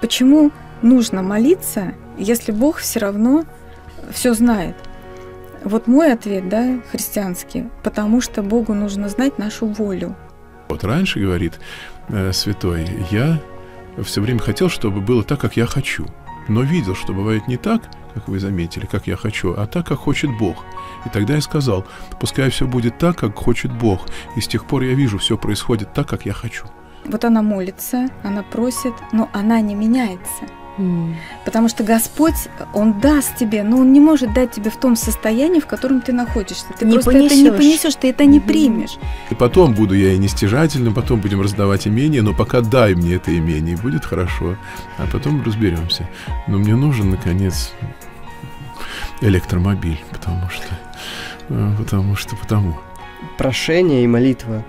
Почему нужно молиться, если Бог все равно все знает? Вот мой ответ, да, христианский, потому что Богу нужно знать нашу волю. Вот раньше, говорит э, святой, я все время хотел, чтобы было так, как я хочу, но видел, что бывает не так, как вы заметили, как я хочу, а так, как хочет Бог. И тогда я сказал, пускай все будет так, как хочет Бог, и с тех пор я вижу, все происходит так, как я хочу. Вот она молится, она просит, но она не меняется. Потому что Господь, Он даст тебе, но Он не может дать тебе в том состоянии, в котором ты находишься. Ты не просто понесешь. это не понесешь, ты это не примешь. И потом буду я и нестяжательным, потом будем раздавать имение, но пока дай мне это имение, будет хорошо, а потом разберемся. Но мне нужен, наконец, электромобиль, потому что, э, потому что, потому. Прошение и молитва,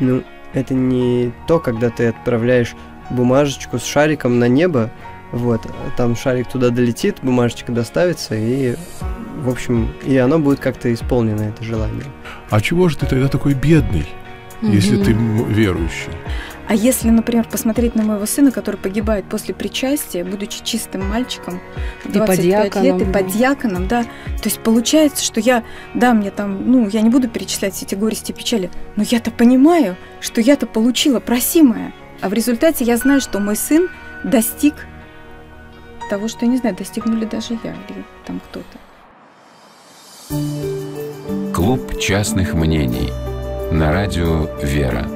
ну, это не то, когда ты отправляешь бумажечку с шариком на небо, вот, там шарик туда долетит, бумажечка доставится, и, в общем, и оно будет как-то исполнено, это желание. А чего же ты тогда такой бедный, если ты верующий? А если, например, посмотреть на моего сына, который погибает после причастия, будучи чистым мальчиком, 25 и лет и под яконом, да, то есть получается, что я, да, мне там, ну, я не буду перечислять все эти горести и печали, но я-то понимаю, что я-то получила просимое. А в результате я знаю, что мой сын достиг того, что, я не знаю, достигнули даже я или там кто-то. Клуб частных мнений на радио «Вера».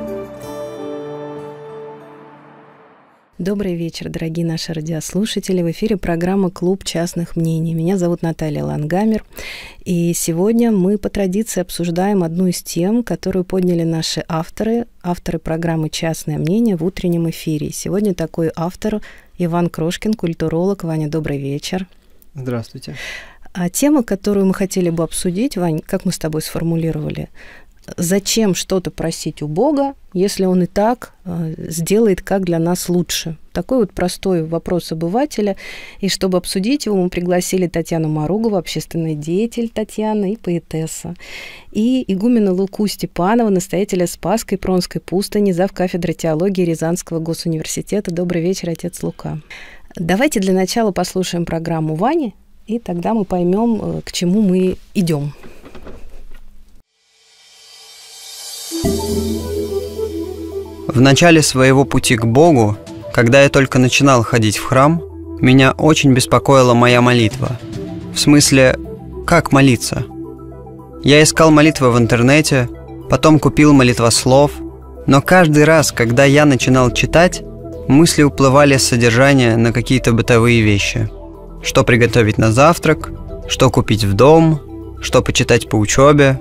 Добрый вечер, дорогие наши радиослушатели. В эфире программа «Клуб частных мнений». Меня зовут Наталья Лангамер. И сегодня мы по традиции обсуждаем одну из тем, которую подняли наши авторы, авторы программы «Частное мнение» в утреннем эфире. Сегодня такой автор Иван Крошкин, культуролог. Ваня, добрый вечер. Здравствуйте. А тема, которую мы хотели бы обсудить, Вань, как мы с тобой сформулировали, зачем что-то просить у Бога, если Он и так э, сделает, как для нас лучше? Такой вот простой вопрос обывателя. И чтобы обсудить его, мы пригласили Татьяну Маругову, общественный деятель Татьяна и поэтесса, и игумена Луку Степанова, настоятеля Спасской Пронской пустыни, зав. кафедры теологии Рязанского госуниверситета. Добрый вечер, отец Лука. Давайте для начала послушаем программу Вани, и тогда мы поймем, э, к чему мы идем. В начале своего пути к Богу, когда я только начинал ходить в храм, меня очень беспокоила моя молитва. В смысле, как молиться? Я искал молитвы в интернете, потом купил молитва слов, но каждый раз, когда я начинал читать, мысли уплывали с содержания на какие-то бытовые вещи. Что приготовить на завтрак, что купить в дом, что почитать по учебе.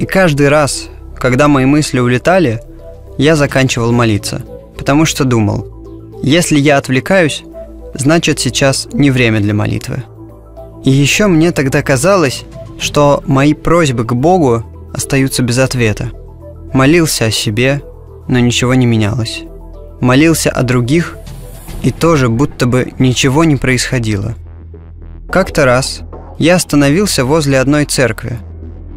И каждый раз, когда мои мысли улетали, я заканчивал молиться, потому что думал, если я отвлекаюсь, значит сейчас не время для молитвы. И еще мне тогда казалось, что мои просьбы к Богу остаются без ответа. Молился о себе, но ничего не менялось. Молился о других, и тоже будто бы ничего не происходило. Как-то раз я остановился возле одной церкви.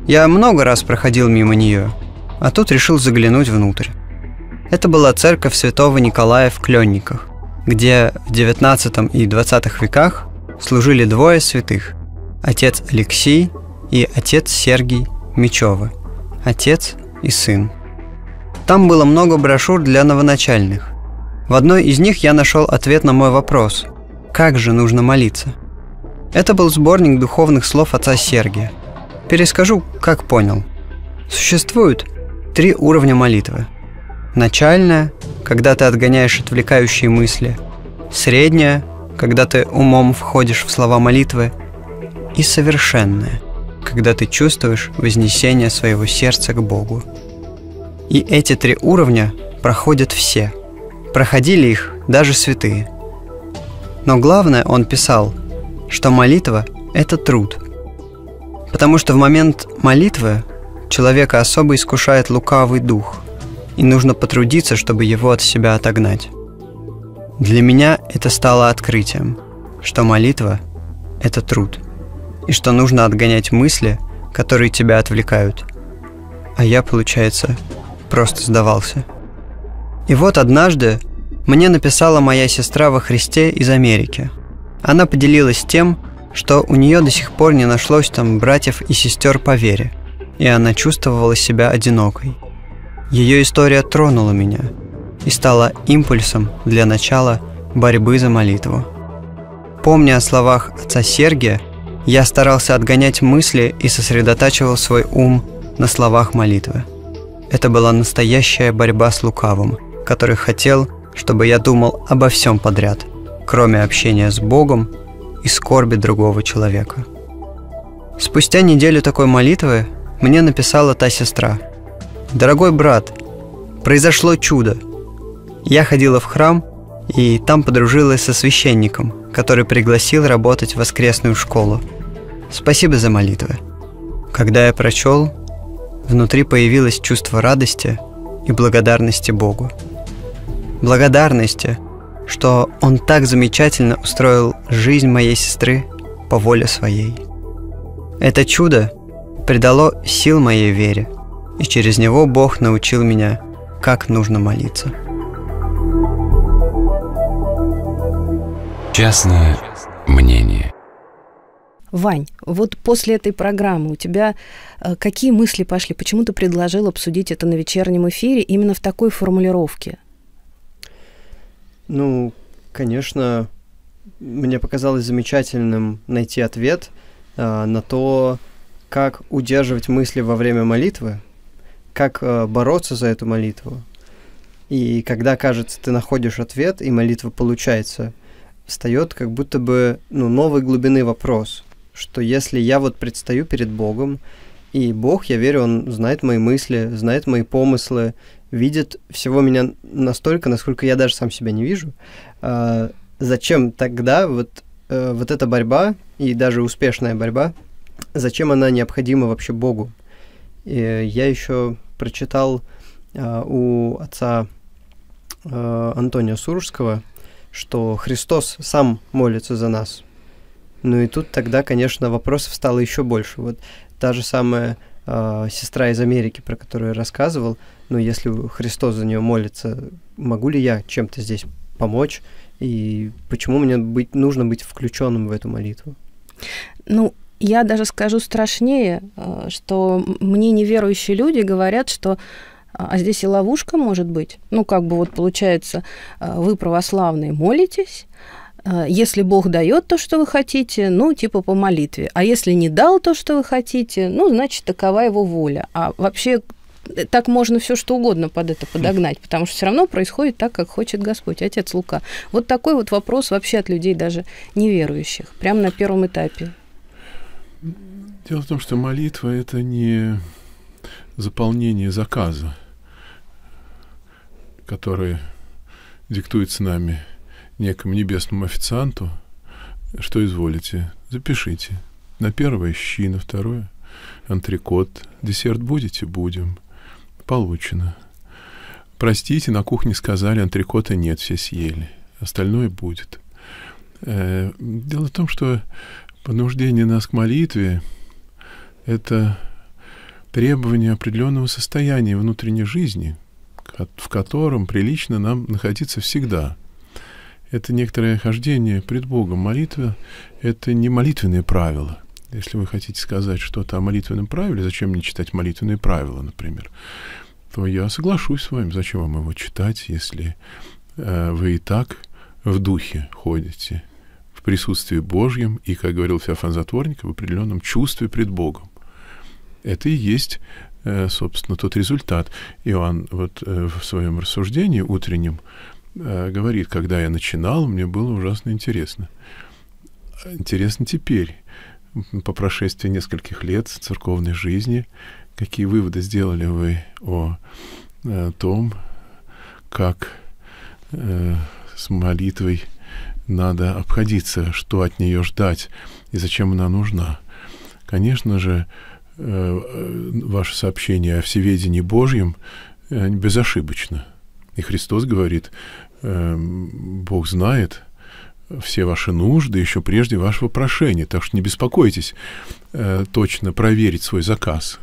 Я много раз проходил мимо нее – а тут решил заглянуть внутрь. Это была церковь святого Николая в Кленниках, где в XIX и XX веках служили двое святых – отец Алексей и отец Сергий Мечевы, отец и сын. Там было много брошюр для новоначальных. В одной из них я нашел ответ на мой вопрос – как же нужно молиться? Это был сборник духовных слов отца Сергия. Перескажу, как понял. Существуют Три уровня молитвы. Начальная, когда ты отгоняешь отвлекающие мысли. Средняя, когда ты умом входишь в слова молитвы. И совершенная, когда ты чувствуешь вознесение своего сердца к Богу. И эти три уровня проходят все. Проходили их даже святые. Но главное, он писал, что молитва – это труд. Потому что в момент молитвы человека особо искушает лукавый дух, и нужно потрудиться, чтобы его от себя отогнать. Для меня это стало открытием, что молитва – это труд, и что нужно отгонять мысли, которые тебя отвлекают. А я, получается, просто сдавался. И вот однажды мне написала моя сестра во Христе из Америки. Она поделилась тем, что у нее до сих пор не нашлось там братьев и сестер по вере – и она чувствовала себя одинокой. Ее история тронула меня и стала импульсом для начала борьбы за молитву. Помня о словах отца Сергия, я старался отгонять мысли и сосредотачивал свой ум на словах молитвы. Это была настоящая борьба с лукавым, который хотел, чтобы я думал обо всем подряд, кроме общения с Богом и скорби другого человека. Спустя неделю такой молитвы мне написала та сестра. «Дорогой брат, произошло чудо. Я ходила в храм и там подружилась со священником, который пригласил работать в воскресную школу. Спасибо за молитвы». Когда я прочел, внутри появилось чувство радости и благодарности Богу. Благодарности, что Он так замечательно устроил жизнь моей сестры по воле своей. Это чудо – придало сил моей вере, и через него Бог научил меня, как нужно молиться. Частное мнение. Вань, вот после этой программы у тебя э, какие мысли пошли? Почему ты предложил обсудить это на вечернем эфире именно в такой формулировке? Ну, конечно, мне показалось замечательным найти ответ э, на то, как удерживать мысли во время молитвы, как э, бороться за эту молитву. И когда, кажется, ты находишь ответ, и молитва получается, встает как будто бы ну, новой глубины вопрос, что если я вот предстаю перед Богом, и Бог, я верю, Он знает мои мысли, знает мои помыслы, видит всего меня настолько, насколько я даже сам себя не вижу. Э, зачем тогда вот, э, вот эта борьба, и даже успешная борьба, зачем она необходима вообще Богу. И я еще прочитал э, у отца э, а, Антония Сурожского, что Христос сам молится за нас. Ну и тут тогда, конечно, вопросов стало еще больше. Вот та же самая э, сестра из Америки, про которую я рассказывал, ну если Христос за нее молится, могу ли я чем-то здесь помочь? И почему мне быть, нужно быть включенным в эту молитву? Ну, я даже скажу страшнее, э, что мне неверующие люди говорят, что а здесь и ловушка может быть. Ну, как бы вот получается, э, вы православные молитесь, э, если Бог дает то, что вы хотите, ну, типа по молитве. А если не дал то, что вы хотите, ну, значит, такова его воля. А вообще так можно все что угодно под это подогнать, потому что все равно происходит так, как хочет Господь, Отец Лука. Вот такой вот вопрос вообще от людей даже неверующих, прямо на первом этапе Дело в том, что молитва — это не заполнение заказа, который диктуется нами некому небесному официанту, что изволите, запишите. На первое — щи, на второе — антрикот. Десерт будете? Будем. Получено. Простите, на кухне сказали, антрикота нет, все съели. Остальное будет. Э, дело в том, что понуждение нас к молитве — это требование определенного состояния внутренней жизни, в котором прилично нам находиться всегда. Это некоторое хождение пред Богом. Молитва — это не молитвенные правила. Если вы хотите сказать что-то о молитвенном правиле, зачем мне читать молитвенные правила, например, то я соглашусь с вами, зачем вам его читать, если э, вы и так в духе ходите, в присутствии Божьем и, как говорил Феофан Затворник, в определенном чувстве пред Богом. Это и есть, э, собственно, тот результат. Иоанн вот э, в своем рассуждении утреннем э, говорит, когда я начинал, мне было ужасно интересно. Интересно теперь, по прошествии нескольких лет церковной жизни, какие выводы сделали вы о, том, как с молитвой надо обходиться, что от нее ждать и зачем она нужна. Конечно же, Э, ваше сообщение о всеведении Божьем э, безошибочно. И Христос говорит, э, Бог знает все ваши нужды еще прежде вашего прошения, так что не беспокойтесь точно проверить свой заказ.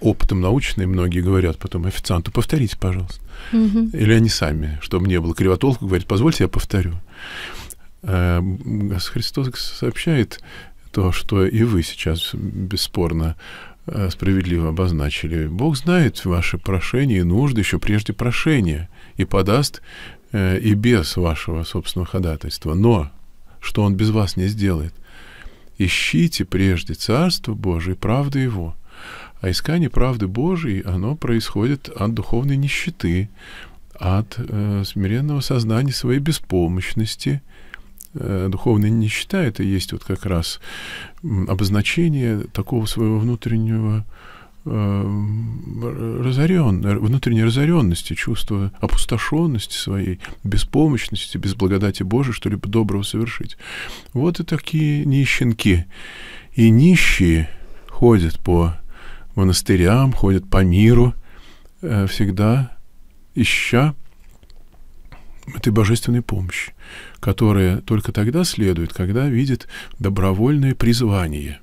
Опытом научные многие говорят потом официанту, повторите, пожалуйста. Угу. Или они сами, чтобы не было кривотолку, говорят, позвольте, я повторю. Христос сообщает, то, что и вы сейчас бесспорно э, справедливо обозначили. Бог знает ваши прошения и нужды еще прежде прошения и подаст э, и без вашего собственного ходатайства. Но что Он без вас не сделает? Ищите прежде Царство Божие и правду Его. А искание правды Божией, оно происходит от духовной нищеты, от э, смиренного сознания своей беспомощности – Э, духовная нищета — это есть вот как раз обозначение такого своего внутреннего э, разорен, внутренней разоренности, чувства опустошенности своей, беспомощности, без благодати Божией что-либо доброго совершить. Вот и такие нищенки. И нищие ходят по монастырям, ходят по миру, э, всегда ища этой божественной помощи, которая только тогда следует, когда видит добровольное призвание.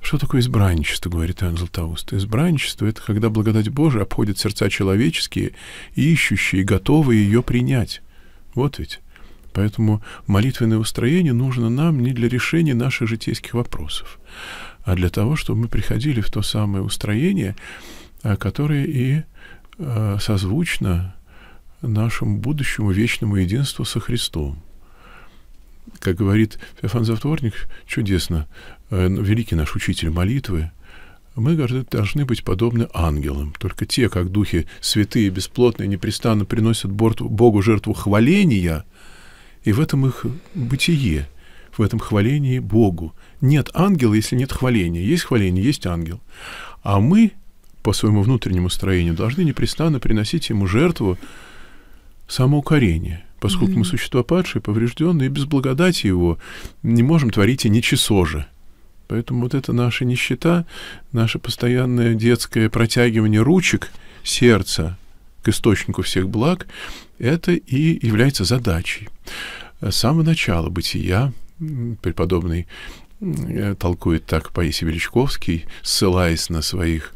Что такое избранничество, говорит Иоанн Златоуст? Избранничество — это когда благодать Божия обходит сердца человеческие, ищущие, готовые ее принять. Вот ведь. Поэтому молитвенное устроение нужно нам не для решения наших житейских вопросов, а для того, чтобы мы приходили в то самое устроение, а, которое и а, созвучно нашему будущему вечному единству со Христом. Как говорит Феофан Затворник, чудесно, э, великий наш учитель молитвы, мы должны быть подобны ангелам. Только те, как духи святые, бесплотные, непрестанно приносят Богу жертву хваления, и в этом их бытие, в этом хвалении Богу. Нет ангела, если нет хваления. Есть хваление, есть ангел. А мы по своему внутреннему строению должны непрестанно приносить ему жертву самоукорение, поскольку mm-hmm. мы существа падшие, поврежденные, и без благодати его не можем творить и ничего же. Поэтому вот это наша нищета, наше постоянное детское протягивание ручек сердца к источнику всех благ, это и является задачей. С самого начала бытия преподобный Э, толкует так Паисий Величковский, ссылаясь на своих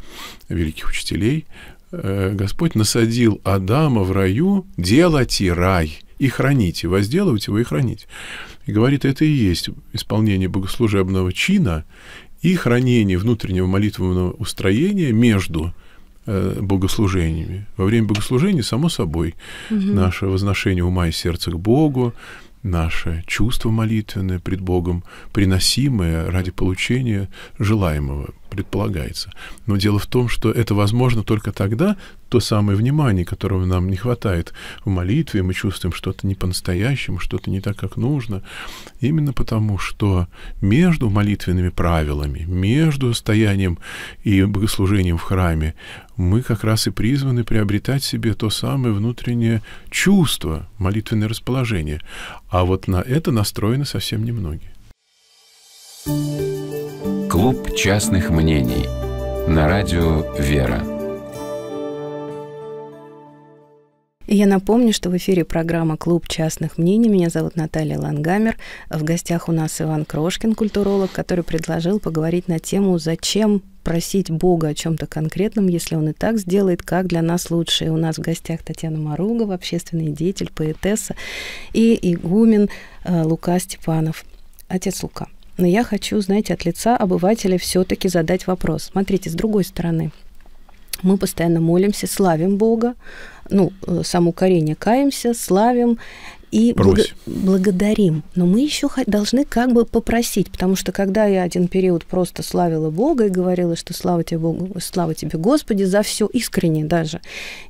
великих учителей, э, Господь насадил Адама в раю делать и рай, и храните, возделывать его и хранить. И говорит, это и есть исполнение богослужебного чина и хранение внутреннего молитвенного устроения между э, богослужениями. Во время богослужения, само собой, угу. наше возношение ума и сердца к Богу, наши чувства молитвенные пред Богом, приносимые ради получения желаемого предполагается. Но дело в том, что это возможно только тогда, то самое внимание, которого нам не хватает в молитве, мы чувствуем что-то не по-настоящему, что-то не так, как нужно, именно потому, что между молитвенными правилами, между стоянием и богослужением в храме мы как раз и призваны приобретать себе то самое внутреннее чувство, молитвенное расположение. А вот на это настроены совсем немногие. Клуб частных мнений на радио «Вера». Я напомню, что в эфире программа «Клуб частных мнений». Меня зовут Наталья Лангамер. В гостях у нас Иван Крошкин, культуролог, который предложил поговорить на тему «Зачем просить Бога о чем-то конкретном, если он и так сделает, как для нас лучше. И у нас в гостях Татьяна Маругова, общественный деятель, поэтесса, и игумен э, Лука Степанов. Отец Лука, но я хочу, знаете, от лица обывателя все-таки задать вопрос. Смотрите, с другой стороны, мы постоянно молимся, славим Бога, ну, э, самоукорение каемся, славим и благ... благодарим. Но мы еще должны как бы попросить, потому что когда я один период просто славила Бога и говорила, что слава тебе, Богу, слава тебе, Господи, за все искренне даже,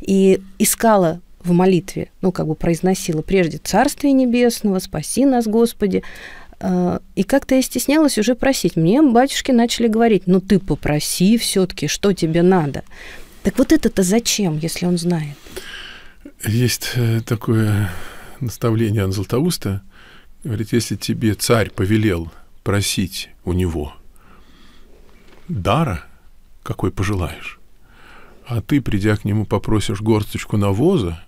и искала в молитве, ну, как бы произносила прежде Царствие Небесного, спаси нас, Господи, а, и как-то я стеснялась уже просить. Мне батюшки начали говорить, ну ты попроси все-таки, что тебе надо. Так вот это-то зачем, если он знает? Есть э, такое наставление Анна Говорит, если тебе царь повелел просить у него дара, какой пожелаешь, а ты, придя к нему, попросишь горсточку навоза,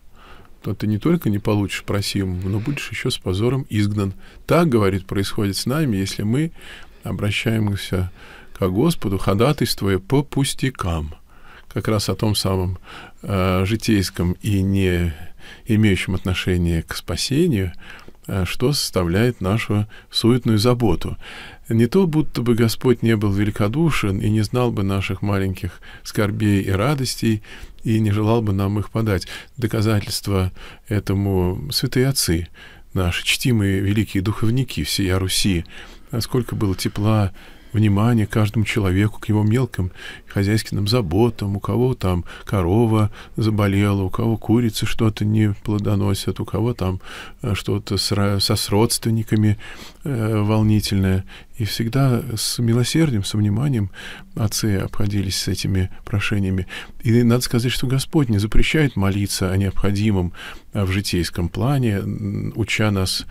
то ты не только не получишь просимого, но будешь еще с позором изгнан. Так, говорит, происходит с нами, если мы обращаемся к Господу, ходатайствуя по пустякам. Как раз о том самом э, житейском и не имеющем отношение к спасению, э, что составляет нашу суетную заботу. Не то, будто бы Господь не был великодушен и не знал бы наших маленьких скорбей и радостей, и не желал бы нам их подать. Доказательства этому святые отцы, наши чтимые великие духовники всея Руси. Сколько было тепла, внимание каждому человеку, к его мелким хозяйственным заботам, у кого там корова заболела, у кого курицы что-то не плодоносят, у кого там э, что-то со с родственниками э, волнительное. И всегда с милосердием, с вниманием отцы обходились с этими прошениями. И надо сказать, что Господь не запрещает молиться о необходимом э, в житейском плане, уча нас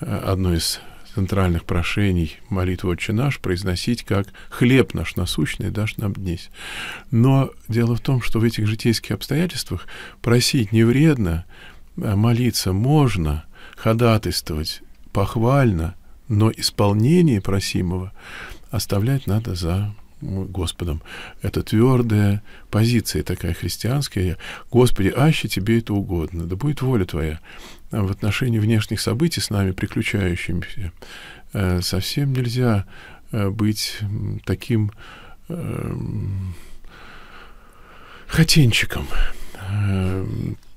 э, одной из центральных прошений молитву «Отче наш» произносить как «хлеб наш насущный дашь нам днесь». Но дело в том, что в этих житейских обстоятельствах просить не вредно, а молиться можно, ходатайствовать похвально, но исполнение просимого оставлять надо за Господом. Это твердая позиция такая христианская. Господи, аще тебе это угодно, да будет воля твоя. В отношении внешних событий с нами, приключающимися, э, совсем нельзя э, быть таким эм, хотенчиком э,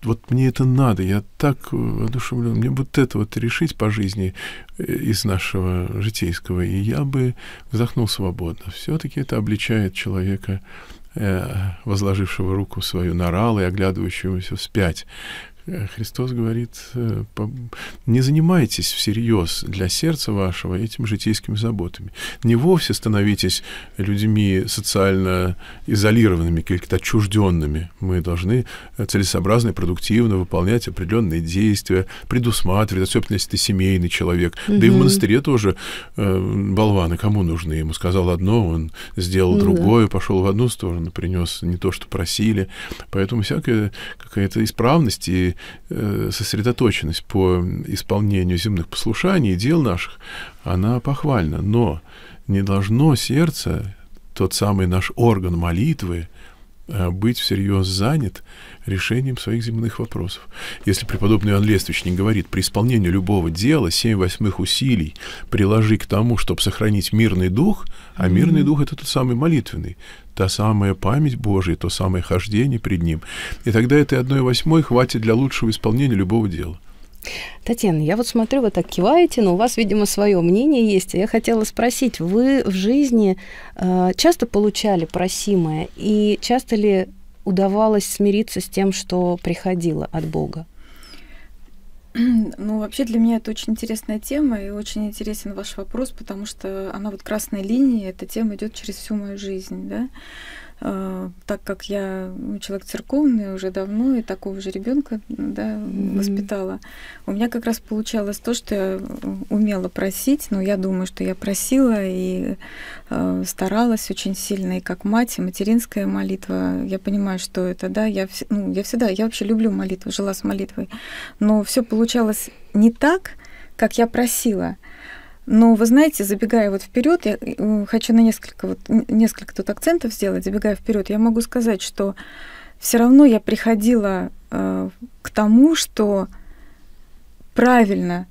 вот мне это надо, я так воодушевлен, мне вот это вот решить по жизни э, из нашего житейского, и я бы вздохнул свободно. Все-таки это обличает человека э, возложившего руку свою на рал и оглядывающегося вспять, Христос говорит, э, не занимайтесь всерьез для сердца вашего этим житейскими заботами. Не вовсе становитесь людьми социально изолированными, каких то отчужденными. Мы должны э, целесообразно и продуктивно выполнять определенные действия, предусматривать, особенно если ты семейный человек. Угу. Да и в монастыре тоже э, болваны кому нужны? Ему сказал одно, он сделал ну, другое, да. пошел в одну сторону, принес не то, что просили. Поэтому всякая какая-то исправность и Э, сосредоточенность по исполнению земных послушаний и дел наших, она похвальна. Но не должно сердце, тот самый наш орган молитвы, э, быть всерьез занят решением своих земных вопросов. Если преподобный Иоанн не говорит, при исполнении любого дела семь восьмых усилий приложи к тому, чтобы сохранить мирный дух, а мирный дух — это тот самый молитвенный, та самая память Божия, то самое хождение пред Ним. И тогда этой одной восьмой хватит для лучшего исполнения любого дела. Татьяна, я вот смотрю, вы так киваете, но у вас, видимо, свое мнение есть. А я хотела спросить, вы в жизни э, часто получали просимое, и часто ли удавалось смириться с тем, что приходило от Бога? Ну, вообще для меня это очень интересная тема и очень интересен ваш вопрос, потому что она вот красной линией, эта тема идет через всю мою жизнь, да. Э, так как я ну, человек церковный уже давно и такого же ребенка да, mm-hmm. воспитала, у меня как раз получалось то, что я э, умела просить, но я думаю, что я просила и э, старалась очень сильно, и как мать, и материнская молитва. Я понимаю, что это, да, я, ну, я всегда, я вообще люблю молитву, жила с молитвой, но все получалось не так, как я просила. mm но ну, вы знаете, забегая вот вперед, я э, хочу на несколько, вот, несколько тут акцентов сделать, забегая вперед, я могу сказать, что все равно я приходила э, к тому, что правильно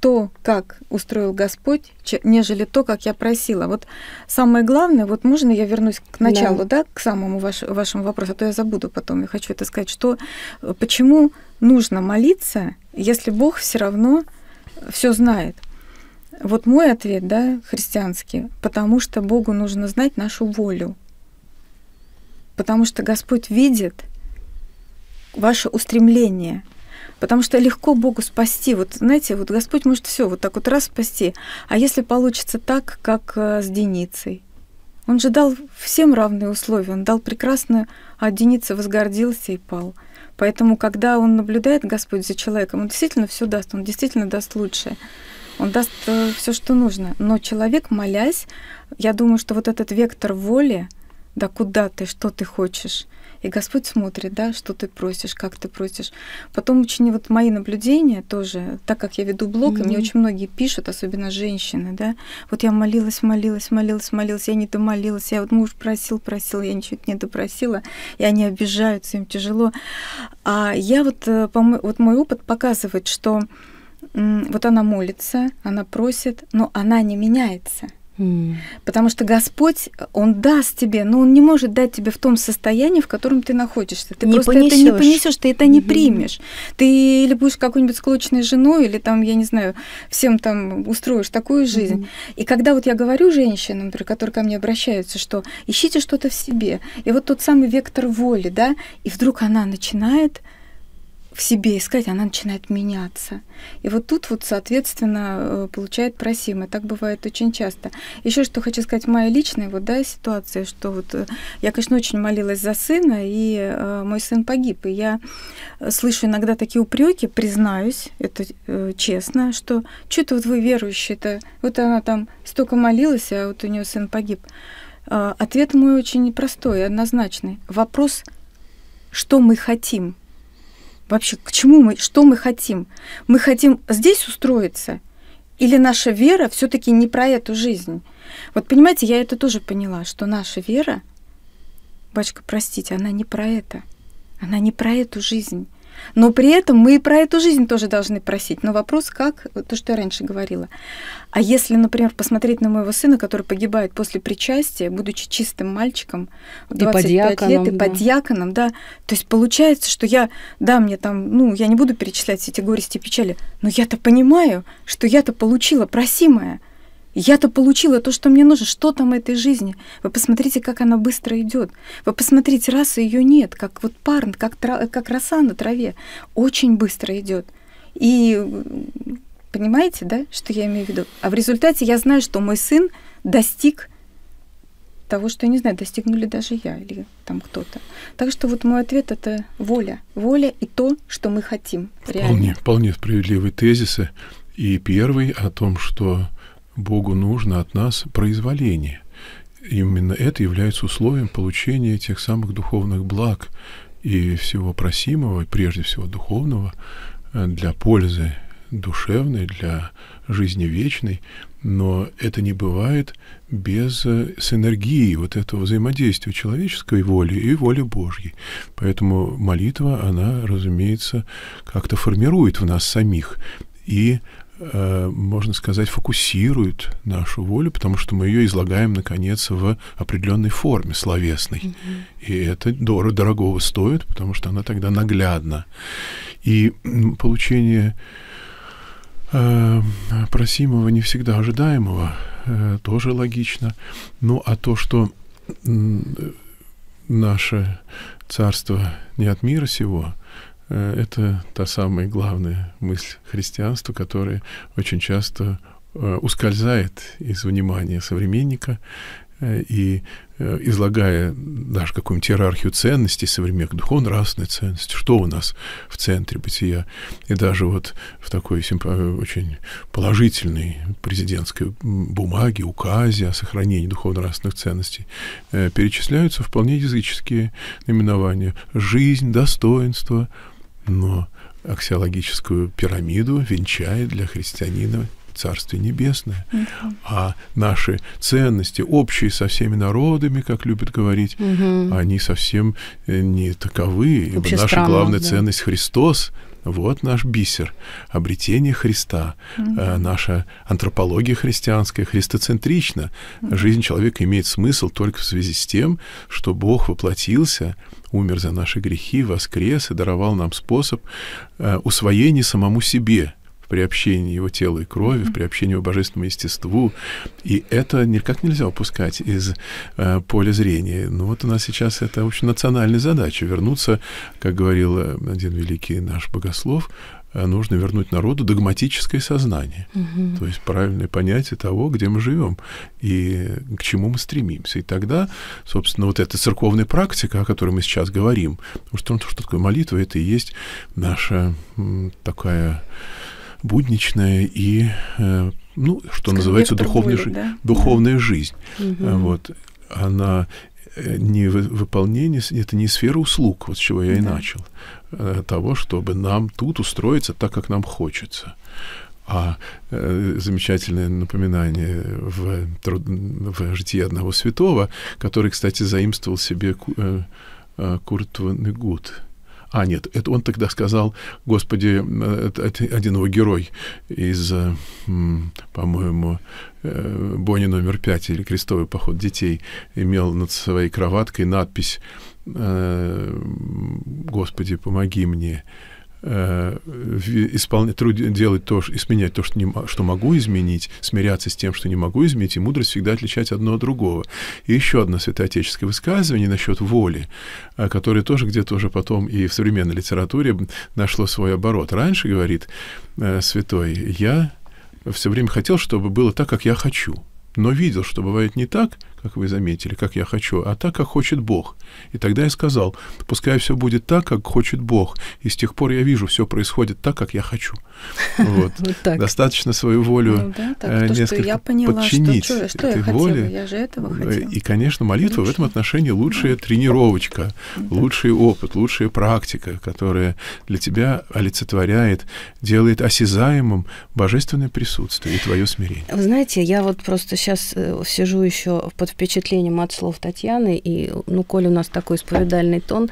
то, как устроил Господь, нежели то, как я просила. Вот самое главное, вот можно я вернусь к началу, да, да к самому ваш, вашему вопросу, а то я забуду потом, я хочу это сказать, что э, почему нужно молиться, если Бог все равно все знает. Вот мой ответ, да, христианский, потому что Богу нужно знать нашу волю. Потому что Господь видит ваше устремление. Потому что легко Богу спасти. Вот знаете, вот Господь может все вот так вот раз спасти. А если получится так, как э, с Деницей? Он же дал всем равные условия, он дал прекрасную, а Деница возгордился и пал. Поэтому, когда он наблюдает Господь за человеком, он действительно все даст, он действительно даст лучшее. Он даст э, все, что нужно. Но человек, молясь, я думаю, что вот этот вектор воли, да куда ты, что ты хочешь, и Господь смотрит, да, что ты просишь, как ты просишь. Потом очень вот мои наблюдения тоже, так как я веду блог, mm-hmm. и мне очень многие пишут, особенно женщины, да, вот я молилась, молилась, молилась, молилась, я не домолилась, я вот муж просил, просил, я ничего не допросила, и они обижаются, им тяжело. А я вот, э, вот мой опыт показывает, что вот она молится, она просит, но она не меняется. Потому что Господь, Он даст тебе, но Он не может дать тебе в том состоянии, в котором ты находишься. Ты не просто понесёшь. это не понесешь, ты это mm-hmm. не примешь. Ты или будешь какой-нибудь склочной женой, или там, я не знаю, всем там устроишь такую жизнь. mm И когда вот я говорю женщинам, например, которые ко мне обращаются, что ищите что-то в себе, и вот тот самый вектор воли, да, и вдруг она начинает в себе искать, она начинает меняться. И вот тут вот, соответственно, э, получает просимы. Так бывает очень часто. Еще что хочу сказать, моя личная вот, да, ситуация, что вот э, я, конечно, очень молилась за сына, и э, мой сын погиб. И я э, слышу иногда такие упреки, признаюсь, это э, честно, что что-то вот вы верующие-то, вот она там столько молилась, а вот у нее сын погиб. Э, ответ мой очень непростой, однозначный. Вопрос, что мы хотим – Вообще, к чему мы, что мы хотим? Мы хотим здесь устроиться? Или наша вера все-таки не про эту жизнь? Вот понимаете, я это тоже поняла, что наша вера, батюшка, простите, она не про это. Она не про эту жизнь. Но при этом мы и про эту жизнь тоже должны просить. Но вопрос как, то, что я раньше говорила. А если, например, посмотреть на моего сына, который погибает после причастия, будучи чистым мальчиком, 25 и лет, и да. подьяконом, да, то есть получается, что я, да, мне там, ну, я не буду перечислять все эти горести и печали, но я-то понимаю, что я-то получила просимое. Я-то получила то, что мне нужно. Что там этой жизни? Вы посмотрите, как она быстро идет. Вы посмотрите, раз ее нет, как вот парн, как, тра- как роса на траве. Очень быстро идет. И понимаете, да, что я имею в виду? А в результате я знаю, что мой сын достиг того, что, я не знаю, достигнули даже я или там кто-то. Так что вот мой ответ — это воля. Воля и то, что мы хотим. Вполне, реально. вполне справедливые тезисы. И первый о том, что Богу нужно от нас произволение. Именно это является условием получения тех самых духовных благ и всего просимого, и прежде всего духовного, э, для пользы душевной, для жизни вечной, но это не бывает без э, синергии вот этого взаимодействия человеческой воли и воли Божьей. Поэтому молитва, она, разумеется, как-то формирует в нас самих и Э, можно сказать, фокусирует нашу волю, потому что мы ее излагаем, наконец, в определенной форме словесной. Mm -hmm. И это дорого, дорогого стоит, потому что она тогда наглядна. И получение э, просимого, не всегда ожидаемого, э, тоже логично. Ну, а то, что э, наше царство не от мира сего — Э, это та самая главная мысль христианства, которая очень часто э, ускользает из внимания современника э, и излагая даже какую-нибудь иерархию ценностей современных, духовно-нравственной ценности, что у нас в центре бытия. И даже вот в такой очень положительной президентской бумаге, указе о сохранении духовно-нравственных ценностей перечисляются вполне языческие наименования. Жизнь, достоинство, но аксиологическую пирамиду венчает для христианина Царствие Небесное. Uh-huh. А наши ценности, общие со всеми народами, как любят говорить, Uh-huh. они совсем э, не таковы. Ибо наша главная да. ценность Христос, вот наш бисер, обретение Христа, mm-hmm. наша антропология христианская, христоцентрична. Mm-hmm. Жизнь человека имеет смысл только в связи с тем, что Бог воплотился, умер за наши грехи, воскрес и даровал нам способ э, усвоения самому себе – при приобщении его тела и крови, при приобщении его божественному естеству. И это никак нельзя упускать из э, поля зрения. Ну вот у нас сейчас это, в общем, национальная задача. Вернуться, как говорил э, один великий наш богослов, э, нужно вернуть народу догматическое сознание, угу. то есть правильное понятие того, где мы живем и к чему мы стремимся. И тогда, собственно, вот эта церковная практика, о которой мы сейчас говорим, потому что, ну, что такое молитва, это и есть наша такая будничная и, э, ну, что Скажем, называется, духовная, будет, да? духовная да. жизнь. Угу. Вот. Она э, не выполнение, это не сфера услуг, вот с чего я да. и начал, э, того, чтобы нам тут устроиться так, как нам хочется. А э, замечательное напоминание в, в житии одного святого, который, кстати, заимствовал себе э, Курт Ван Гуд, а, нет, это он тогда сказал, господи, один его герой из, по-моему, э, Бони номер пять или крестовый поход детей имел над своей кроваткой надпись э, «Господи, помоги мне». Э, исполнять, труд, делать то, изменять то, что, не, что могу изменить, смиряться с тем, что не могу изменить, и мудрость всегда отличать одно от другого. И еще одно святоотеческое высказывание насчет воли, э, которое тоже где-то уже потом и в современной литературе нашло свой оборот. Раньше, говорит э, святой, я все время хотел, чтобы было так, как я хочу, но видел, что бывает не так, как вы заметили, как я хочу, а так, как хочет Бог. И тогда я сказал, пускай все будет так, как хочет Бог. И с тех пор я вижу, все происходит так, как я хочу. Вот. Достаточно свою волю ну э, несколько подчинить этой воле. Э, и, конечно, молитва в этом отношении лучшая тренировочка, лучший опыт, лучшая практика, которая для тебя олицетворяет, делает осязаемым божественное присутствие и твое смирение. Вы знаете, я вот просто сейчас э, сижу еще в под впечатлением от слов Татьяны, и, ну, коль у нас такой исповедальный тон,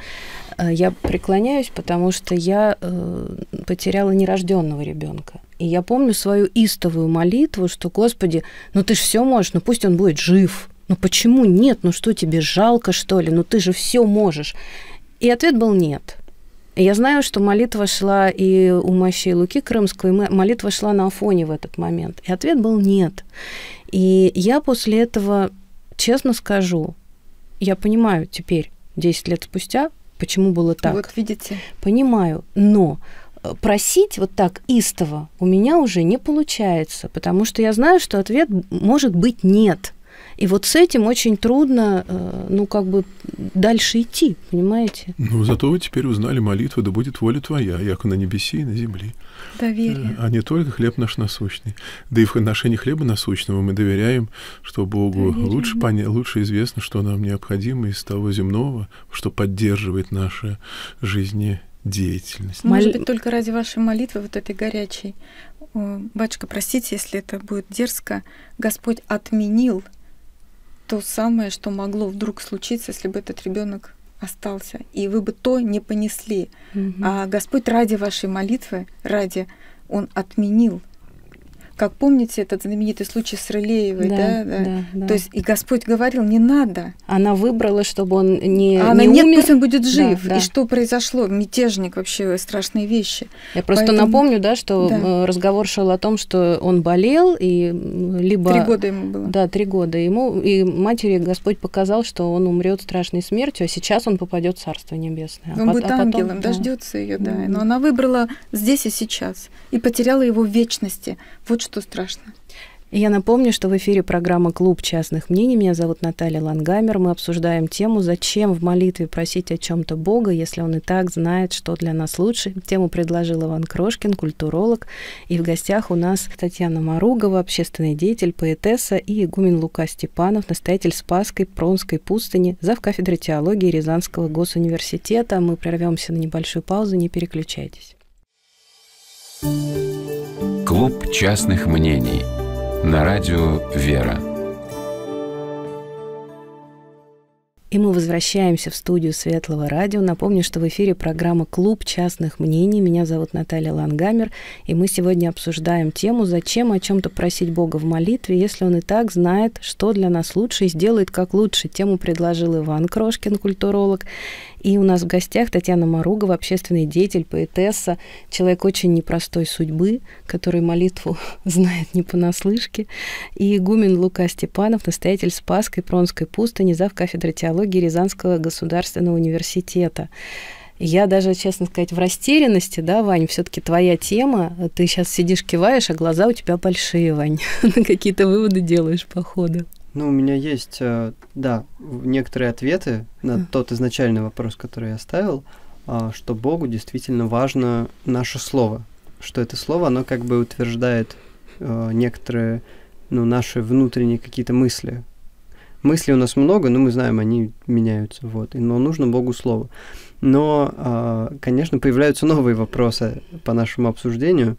э, я преклоняюсь, потому что я э, потеряла нерожденного ребенка. И я помню свою истовую молитву, что, Господи, ну ты же все можешь, ну пусть он будет жив. Ну почему нет? Ну что тебе жалко, что ли? Ну ты же все можешь. И ответ был нет. Я знаю, что молитва шла и у мощей Луки Крымского, и молитва шла на Афоне в этот момент. И ответ был нет. И я после этого честно скажу, я понимаю теперь, 10 лет спустя, почему было так. Вот видите. Понимаю, но э, просить вот так истово у меня уже не получается, потому что я знаю, что ответ может быть нет. И вот с этим очень трудно, э, ну, как бы дальше идти, понимаете? Ну, зато вы теперь узнали молитву, да будет воля твоя, як на небеси и на земле. Доверие. А не только хлеб наш насущный. Да и в отношении хлеба насущного мы доверяем, что Богу Доверие. лучше, поня- лучше известно, что нам необходимо из того земного, что поддерживает наши жизни деятельность. Ну, может быть, только ради вашей молитвы, вот этой горячей. Батюшка, простите, если это будет дерзко, Господь отменил то самое, что могло вдруг случиться, если бы этот ребенок остался, и вы бы то не понесли. Угу. А Господь ради вашей молитвы, ради Он отменил как помните этот знаменитый случай с Рылеевой, да? да, да. да, То есть и Господь говорил, не надо. Она выбрала, чтобы он не, Она, не нет, пусть он будет жив. Да, да. И что произошло? Мятежник вообще, э, страшные вещи. Я просто Поэтому... напомню, да, что да. Э, разговор шел о том, что он болел, и либо... Три года ему было. Да, три года ему. И матери Господь показал, что он умрет страшной смертью, а сейчас он попадет в Царство Небесное. А он а будет а ангелом, потом, да. дождется ее, да. Но она выбрала здесь и сейчас, и потеряла его в вечности. Вот что страшно? Я напомню, что в эфире программа «Клуб частных мнений». Меня зовут Наталья Лангамер. Мы обсуждаем тему «Зачем в молитве просить о чем то Бога, если он и так знает, что для нас лучше?». Тему предложил Иван Крошкин, культуролог. И в гостях у нас Татьяна Маругова, общественный деятель, поэтесса, и игумен Лука Степанов, настоятель Спасской Пронской пустыни, зав. кафедры теологии Рязанского госуниверситета. Мы прервемся на небольшую паузу, не переключайтесь. Клуб частных мнений на радио «Вера». И мы возвращаемся в студию Светлого радио. Напомню, что в эфире программа «Клуб частных мнений». Меня зовут Наталья Лангамер, и мы сегодня обсуждаем тему «Зачем о чем-то просить Бога в молитве, если он и так знает, что для нас лучше и сделает как лучше». Тему предложил Иван Крошкин, культуролог. И у нас в гостях Татьяна Маругова, общественный деятель, поэтесса, человек очень непростой судьбы, который молитву знает не понаслышке, и игумен Лука Степанов, настоятель Спасской Пронской пустыни, зав кафедры теологии филологии Рязанского государственного университета. Я даже, честно сказать, в растерянности, да, Вань, все-таки твоя тема. Ты сейчас сидишь, киваешь, а глаза у тебя большие, Вань. Какие-то выводы делаешь походу. Ну, у меня есть, э, да, некоторые ответы на тот изначальный вопрос, который я ставил, а, что Богу действительно важно наше слово, что это слово, оно как бы утверждает э, некоторые, ну, наши внутренние какие-то мысли, мыслей у нас много, но мы знаем, они меняются, вот, но нужно Богу Слово. Но, а, конечно, появляются новые вопросы по нашему обсуждению.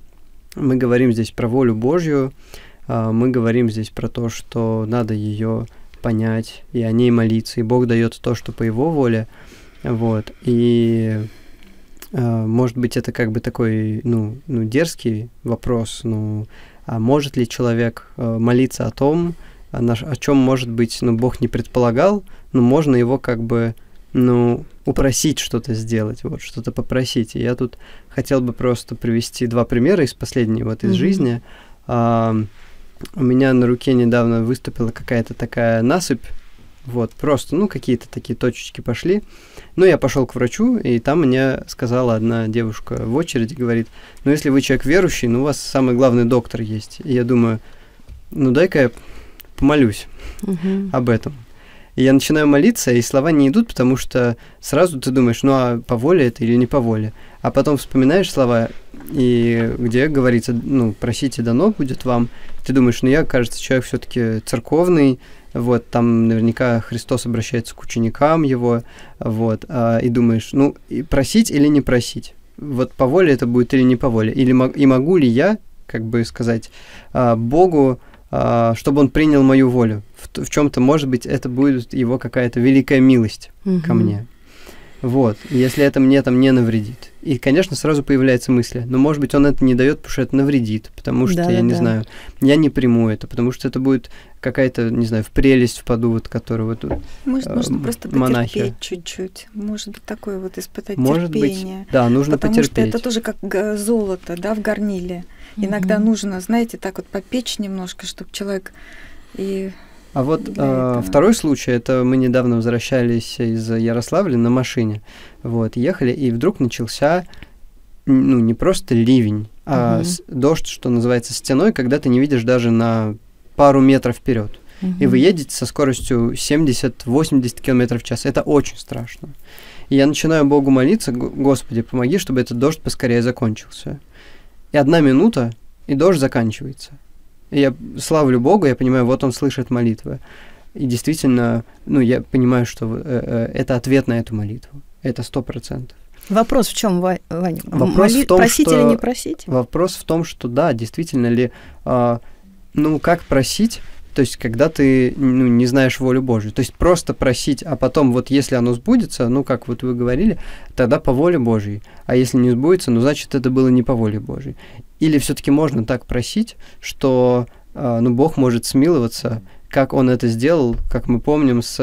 Мы говорим здесь про волю Божью, а, мы говорим здесь про то, что надо ее понять и о ней молиться, и Бог дает то, что по его воле, вот, и а, может быть, это как бы такой, ну, ну дерзкий вопрос, ну, а может ли человек э, молиться о том, а о чем, может быть, ну, Бог не предполагал, но можно его как бы, ну, упросить что-то сделать, вот, что-то попросить. И я тут хотел бы просто привести два примера из последней, вот, из mm-hmm. жизни. А, у меня на руке недавно выступила какая-то такая насыпь, вот, просто, ну, какие-то такие точечки пошли. Ну, я пошел к врачу, и там мне сказала одна девушка в очереди, говорит, ну, если вы человек верующий, ну, у вас самый главный доктор есть. И я думаю, ну, дай-ка я помолюсь угу. об этом. И я начинаю молиться, и слова не идут, потому что сразу ты думаешь, ну а по воле это или не по воле. А потом вспоминаешь слова, и где говорится, ну, просите дано будет вам. Ты думаешь, ну я, кажется, человек все-таки церковный, вот, там наверняка Христос обращается к ученикам его, вот, а, и думаешь, ну, и просить или не просить? Вот по воле это будет или не по воле? Или и могу ли я, как бы сказать, а, Богу а, чтобы он принял мою волю. В, в чем-то, может быть, это будет его какая-то великая милость угу. ко мне. Вот, если это мне там не навредит. И, конечно, сразу появляется мысль, но, может быть, он это не дает, потому что это навредит, потому что, да, я да, не знаю, я не приму это, потому что это будет какая-то, не знаю, в прелесть впаду, вот, которую вот Может, э, нужно просто монахи. чуть-чуть, может быть, такое вот испытать может терпение. Быть, да, нужно потому потерпеть. Потому что это тоже как золото, да, в горниле. Mm-hmm. Иногда нужно, знаете, так вот попечь немножко, чтобы человек и а вот э, второй случай, это мы недавно возвращались из Ярославля на машине, вот, ехали, и вдруг начался, ну, не просто ливень, а с, дождь, что называется, стеной, когда ты не видишь даже на пару метров вперед. Угу. И вы едете со скоростью 70-80 км в час. Это очень страшно. И я начинаю Богу молиться, Господи, помоги, чтобы этот дождь поскорее закончился. И одна минута, и дождь заканчивается. И я славлю Бога, я понимаю, вот он слышит молитвы. И действительно, ну, я понимаю, что э, э это ответ на эту молитву. Это сто процентов. Вопрос в чем, Ваня? Вопрос Моли... в том, просить что... или не просить? Вопрос в том, что да, действительно ли, э, ну, как просить, то есть когда ты ну, не знаешь волю Божью. То есть просто просить, а потом вот если оно сбудется, ну как вот вы говорили, тогда по воле Божьей. А если не сбудется, ну значит это было не по воле Божьей. Или все-таки можно так просить, что а, ну, Бог может смиловаться, как он это сделал, как мы помним, с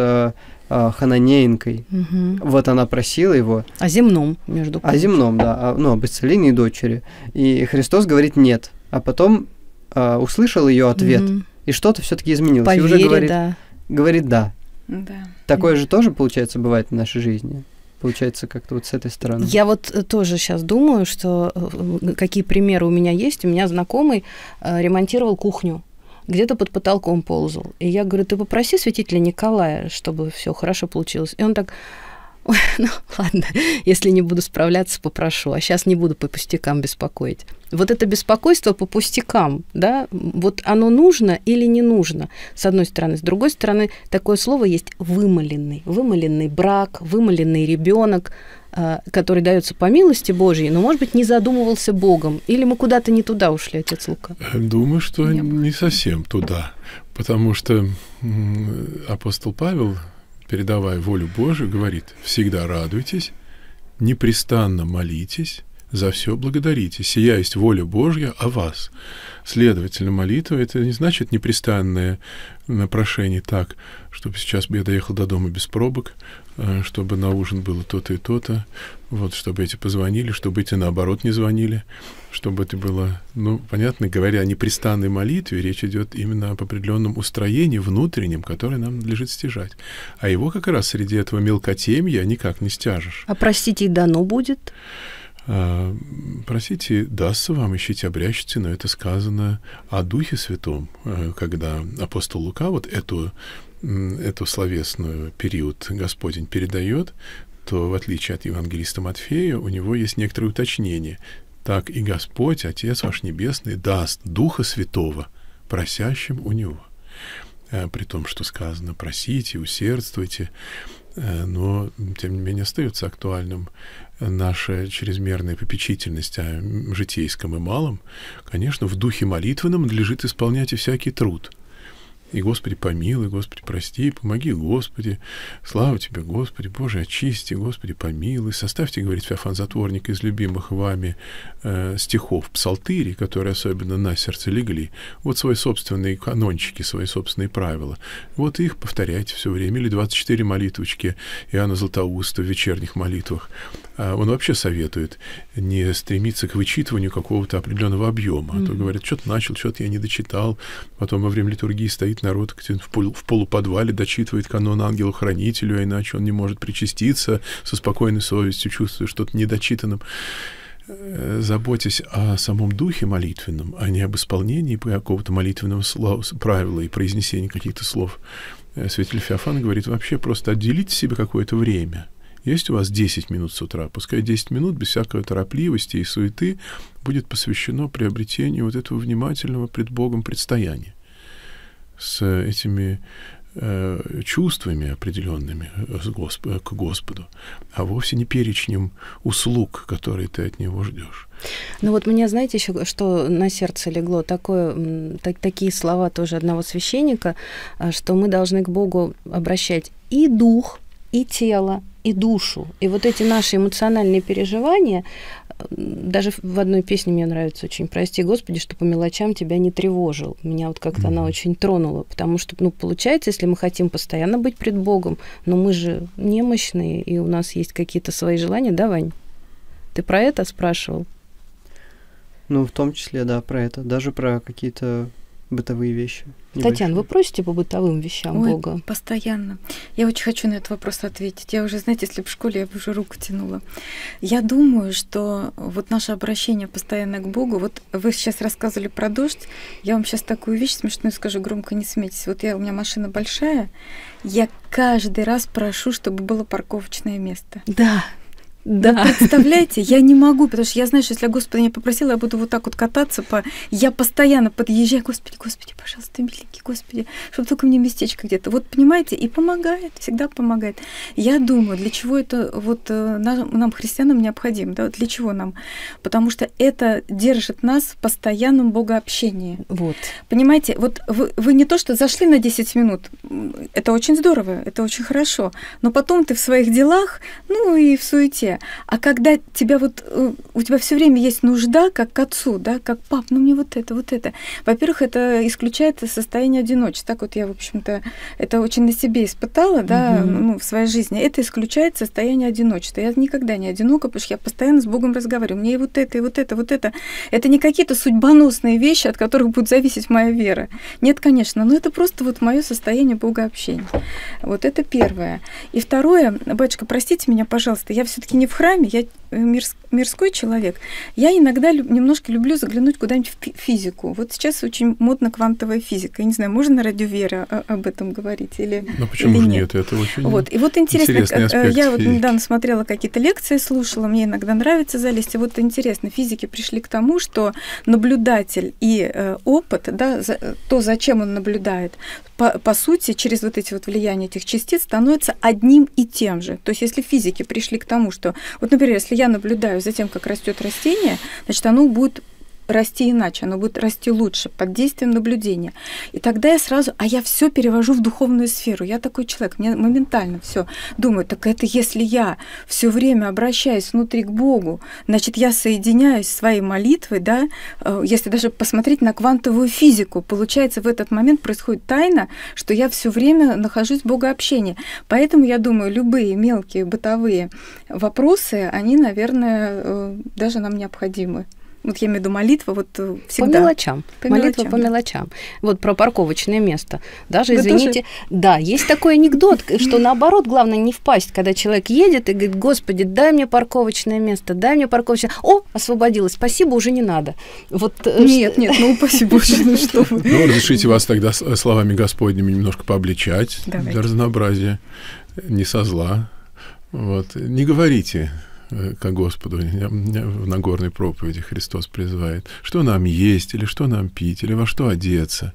а, Хананеенкой. Угу. Вот она просила его. О земном, между прочим. О земном, да. О, а, ну, об исцелении дочери. И Христос говорит «нет». А потом э, услышал ее ответ. Угу и что-то все-таки изменилось. По и уже говорит, да. Говорит да. да. Такое же тоже, получается, бывает в нашей жизни получается, как-то вот с этой стороны. Я вот э, тоже сейчас думаю, что э, э, какие примеры у меня есть. У меня знакомый ремонтировал кухню где-то под потолком ползал. И я говорю, ты попроси святителя Николая, чтобы все хорошо получилось. И он так, ну ладно, если не буду справляться, попрошу, а сейчас не буду по пустякам беспокоить вот это беспокойство по пустякам, да, вот оно нужно или не нужно, с одной стороны. С другой стороны, такое слово есть вымоленный. Вымоленный брак, вымоленный ребенок, а, который дается по милости Божьей, но, может быть, не задумывался Богом. Или мы куда-то не туда ушли, отец Лука? Думаю, что не, не совсем туда. Потому что апостол Павел, передавая волю Божию, говорит, всегда радуйтесь, непрестанно молитесь, за все благодарите. Сия есть воля Божья о вас. Следовательно, молитва — это не значит непрестанное прошение так, чтобы сейчас я доехал до дома без пробок, э, чтобы на ужин было то-то и то-то, вот, чтобы эти позвонили, чтобы эти, наоборот, не звонили, чтобы это было... Ну, понятно, говоря о непрестанной молитве, речь идет именно об определенном устроении внутреннем, которое нам надлежит стяжать. А его как раз среди этого мелкотемья никак не стяжешь. А простите, и дано будет? — а, просите, дастся вам, ищите, обрящите, но это сказано о Духе Святом, э, когда апостол Лука вот эту, эту словесную период Господень передает, то в отличие от евангелиста Матфея, у него есть некоторые уточнения. Так и Господь, Отец ваш Небесный, даст Духа Святого просящим у Него. Э, при том, что сказано «просите, усердствуйте», э, но, тем не менее, остается актуальным наша чрезмерная попечительность о житейском и малом, конечно, в духе молитвы нам надлежит исполнять и всякий труд. И, Господи, помилуй, Господи, прости, помоги, Господи, слава Тебе, Господи, Боже, очисти, Господи, помилуй. Составьте, говорит Феофан Затворник, из любимых вами э, стихов псалтыри, которые особенно на сердце легли. Вот свои собственные канончики, свои собственные правила. Вот их повторяйте все время. Или 24 молитвочки Иоанна Златоуста в вечерних молитвах. Э, он вообще советует не стремиться к вычитыванию какого-то определенного объема. Mm-hmm. А то говорят, что-то начал, что-то я не дочитал. Потом во время литургии стоит народ в, пол, в полуподвале, дочитывает канон ангелу-хранителю, а иначе он не может причаститься со спокойной совестью, чувствуя что-то недочитанным э, заботясь о самом духе молитвенном, а не об исполнении какого-то молитвенного слова, правила и произнесении каких-то слов. Э, святитель Феофан говорит, вообще просто отделите себе какое-то время – есть у вас 10 минут с утра, пускай 10 минут без всякой торопливости и суеты будет посвящено приобретению вот этого внимательного пред Богом предстояния с этими э, чувствами определенными э, с Госп... Э, к Господу, а вовсе не перечнем услуг, которые ты от Него ждешь. Ну вот мне, знаете, еще что на сердце легло, такое, так, такие слова тоже одного священника, э, что мы должны к Богу обращать и дух, и тело, и душу. И вот эти наши эмоциональные переживания, даже в одной песне мне нравится очень «Прости, Господи, что по мелочам тебя не тревожил». Меня вот как-то mm она очень тронула, потому что, ну, получается, если мы хотим постоянно быть пред Богом, но мы же немощные, и у нас есть какие-то свои желания, да, Вань? Ты про это спрашивал? Ну, в том числе, да, про это. Даже про какие-то бытовые вещи. Небольшие. Татьяна, вы просите по бытовым вещам Ой, Бога? Постоянно. Я очень хочу на этот вопрос ответить. Я уже, знаете, если бы в школе, я бы уже руку тянула. Я думаю, что вот наше обращение постоянно к Богу, вот вы сейчас рассказывали про дождь, я вам сейчас такую вещь смешную скажу, громко не смейтесь. Вот я, у меня машина большая, я каждый раз прошу, чтобы было парковочное место. Да. Да. да, представляете, я не могу, потому что я знаю, что если я Господа не попросила, я буду вот так вот кататься. По... Я постоянно подъезжаю, Господи, Господи, пожалуйста, миленький, Господи, чтобы только мне местечко где-то. Вот понимаете, и помогает, всегда помогает. Я думаю, для чего это вот э, нам, нам христианам, необходимо, да, для чего нам? Потому что это держит нас в постоянном богообщении. Вот. Понимаете, вот вы, вы не то, что зашли на 10 минут, это очень здорово, это очень хорошо, но потом ты в своих делах, ну и в суете, а когда тебя вот, э, у тебя все время есть нужда, как к отцу, да, как пап, ну мне вот это, вот это. Во-первых, это исключает состояние одиночества. Так вот я, в общем-то, это очень на себе испытала, да, угу. ну, в своей жизни. Это исключает состояние одиночества. Я никогда не одинока, потому что я постоянно с Богом разговариваю. Мне и вот это, и вот это, вот это. Это не какие-то судьбоносные вещи, от которых будет зависеть моя вера. Нет, конечно, но это просто вот мое состояние богообщения. Вот это первое. И второе, батюшка, простите меня, пожалуйста, я все-таки не не в храме, я мирской человек, я иногда немножко люблю заглянуть куда-нибудь в физику. Вот сейчас очень модно квантовая физика. Я не знаю, можно на радио Вера а, об этом говорить или Ну почему или нет? же нет? Это очень вот. И вот интересно, э, э, я вот физики. недавно смотрела какие-то лекции, слушала, мне иногда нравится залезть. И вот интересно, физики пришли к тому, что наблюдатель и э, опыт, да, то, зачем он наблюдает, по, по сути, через вот эти вот влияния этих частиц становится одним и тем же. То есть если физики пришли к тому, что, вот, например, если я я наблюдаю за тем, как растет растение, значит, оно будет расти иначе, оно будет расти лучше под действием наблюдения. И тогда я сразу, а я все перевожу в духовную сферу. Я такой человек, мне моментально все думаю, так это если я все время обращаюсь внутри к Богу, значит, я соединяюсь своей молитвой, да, э, если даже посмотреть на квантовую физику, получается, в этот момент происходит тайна, что я все время нахожусь в богообщении. Поэтому я думаю, любые мелкие бытовые вопросы, они, наверное, э, даже нам необходимы. Вот я имею в виду молитва вот э, всегда. По мелочам. По Молитва мелочам, по мелочам. Вот про парковочное место. Даже, Вы извините, тоже? да, есть такой анекдот, что наоборот, главное не впасть, когда человек едет и говорит, господи, дай мне парковочное место, дай мне парковочное. О, освободилось, спасибо, уже не надо. Вот, э, нет, нет, ну спасибо Боже, ну что Ну, разрешите вас тогда э, словами Господними немножко пообличать для разнообразия, не со зла. Вот. Не говорите Э, к Господу, в Нагорной проповеди Христос призывает, что нам есть, или что нам пить, или во что одеться,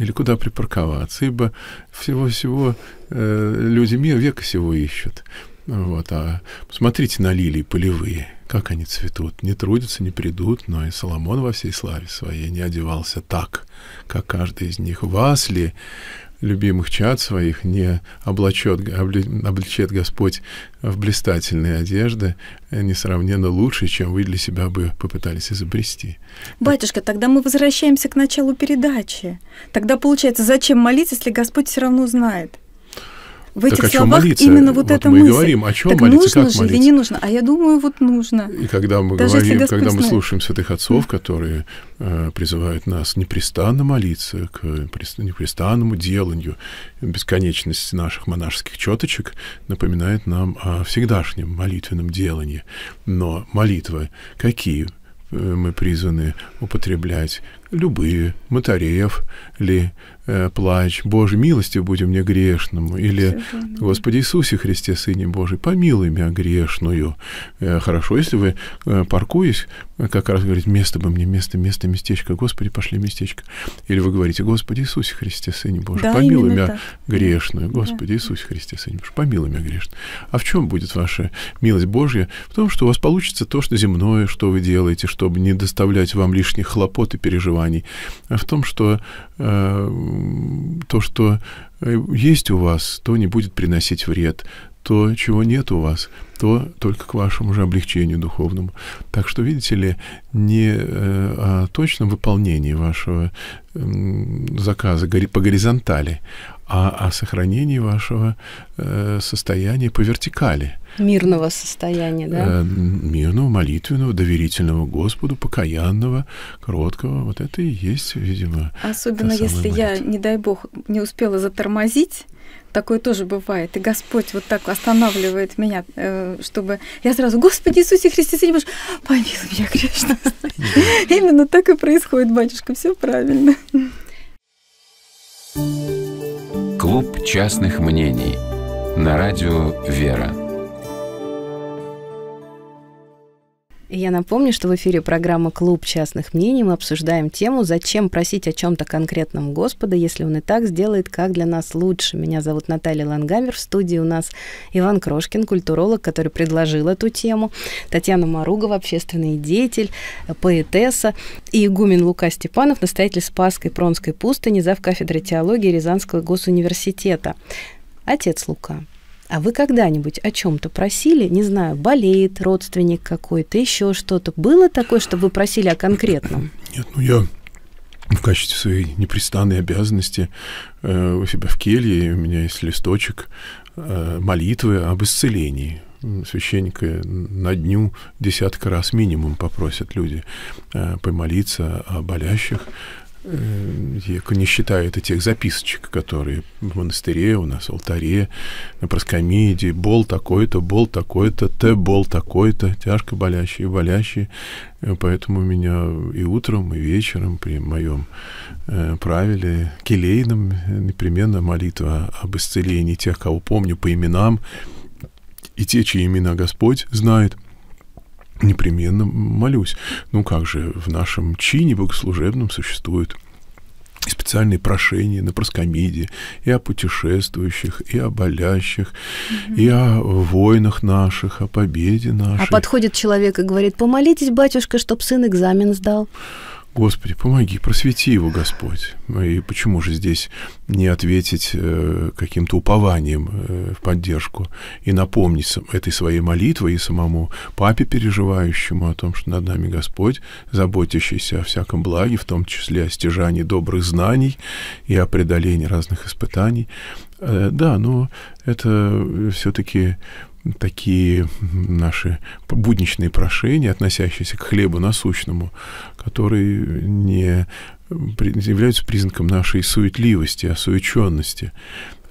или куда припарковаться, ибо всего-всего э, люди мира века всего ищут. Вот, а посмотрите на лилии полевые, как они цветут, не трудятся, не придут, но и Соломон во всей славе своей не одевался так, как каждый из них. Вас ли любимых чад своих не облачет, облечет Господь в блистательные одежды, э, несравненно лучше, чем вы для себя бы попытались изобрести. Батюшка, тогда мы возвращаемся к началу передачи. Тогда получается, зачем молиться, если Господь все равно знает? в этих так словах именно вот, вот эта мы мысль. говорим, о чем так молиться, нужно как же молиться? или не нужно? А я думаю, вот нужно. И когда мы Даже говорим, когда мы слушаем святых отцов, которые э, призывают нас непрестанно молиться к непрестанному деланию, бесконечность наших монашеских четочек напоминает нам о всегдашнем молитвенном делании. Но молитвы какие? Э, мы призваны употреблять любые, Матареев ли, э, плач, Боже, милостью будем мне грешному, или Господи Иисусе Христе, Сыне Божий, помилуй меня грешную. Э, хорошо, если вы, э, паркуясь, как раз говорите, место бы мне, место, место, местечко, Господи, пошли местечко. Или вы говорите, Господи Иисусе Христе, Сыне Божий, да, помилуй меня так. грешную, Господи да. Иисусе Христе, Сыне Божий, помилуй меня грешную. А в чем будет ваша милость Божья? В том, что у вас получится то, что земное, что вы делаете, чтобы не доставлять вам лишних хлопот и переживаний, а в том, что э, то, что э, есть у вас, то не будет приносить вред, то, чего нет у вас, то только к вашему же облегчению духовному. Так что, видите ли, не о э, а точном выполнении вашего заказа по горизонтали, а о сохранении вашего э, состояния по вертикали. Мирного состояния, да? Э, мирного, молитвенного, доверительного Господу, покаянного, кроткого. Вот это и есть, видимо. Особенно если молитва. я, не дай бог, не успела затормозить, такое тоже бывает. И Господь вот так останавливает меня, э, чтобы я сразу, Господи Иисусе Христе, Сыне Божий, помилуй меня грешно. Именно так и происходит, батюшка, все правильно. thank you Клуб частных мнений на радио «Вера». Я напомню, что в эфире программа «Клуб частных мнений». Мы обсуждаем тему «Зачем просить о чем-то конкретном Господа, если Он и так сделает, как для нас лучше?». Меня зовут Наталья Лангамер. В студии у нас Иван Крошкин, культуролог, который предложил эту тему. Татьяна Маругова, общественный деятель, поэтесса. И игумен Лука Степанов, настоятель Спасской Пронской пустыни, зав. кафедры теологии Рязанского госуниверситета. Отец Лука, а вы когда-нибудь о чем-то просили? Не знаю, болеет родственник какой-то, еще что-то. Было такое, что вы просили о конкретном? Нет, ну я в качестве своей непрестанной обязанности э, у себя в келье, у меня есть листочек э, молитвы об исцелении священника на дню десятка раз минимум попросят люди э, помолиться о болящих, Э, я не считаю это тех записочек, которые в монастыре у нас, в алтаре, на проскомиде, бол такой-то, бол такой-то, т бол такой-то, тяжко болящие, болящие. Э, поэтому у меня и утром, и вечером при моем э, правиле келейном э, непременно молитва об исцелении тех, кого помню по именам, и те, чьи имена Господь знает – непременно молюсь. Ну как же, в нашем чине богослужебном существует специальные прошения на проскомиде и о путешествующих, и о болящих, угу. и о войнах наших, о победе а нашей. А подходит человек и говорит, помолитесь, батюшка, чтоб сын экзамен сдал. Господи, помоги, просвети его, Господь. Ну и почему же здесь не ответить э, каким-то упованием э, в поддержку и напомнить сам этой своей молитвой и самому папе, переживающему о том, что над нами Господь, заботящийся о всяком благе, в том числе о стяжании добрых знаний и о преодолении разных испытаний. Э, да, но это все-таки такие наши будничные прошения, относящиеся к хлебу насущному, которые не являются признаком нашей суетливости, осуеченности,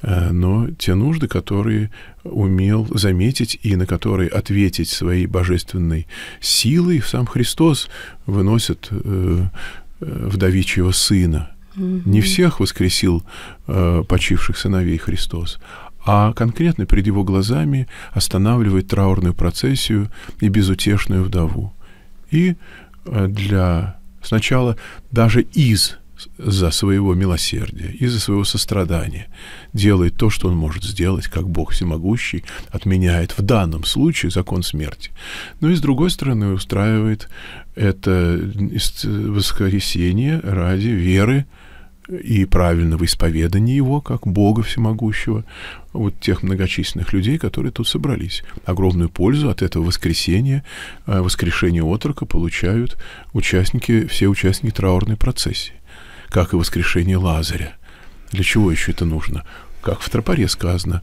э, но те нужды, которые умел заметить и на которые ответить своей божественной силой сам Христос выносит э, э, вдовичьего сына. Не всех воскресил э, почивших сыновей Христос, а конкретно перед его глазами останавливает траурную процессию и безутешную вдову. И э, для сначала даже из за своего милосердия, из-за своего сострадания, делает то, что он может сделать, как Бог всемогущий, отменяет в данном случае закон смерти. Но ну и с другой стороны устраивает это э, воскресение ради веры и правильного исповедания его как Бога Всемогущего, вот тех многочисленных людей, которые тут собрались. Огромную пользу от этого воскресения, э, воскрешения отрока получают участники, все участники траурной процессии, как и воскрешение Лазаря. Для чего еще это нужно? Как в тропаре сказано,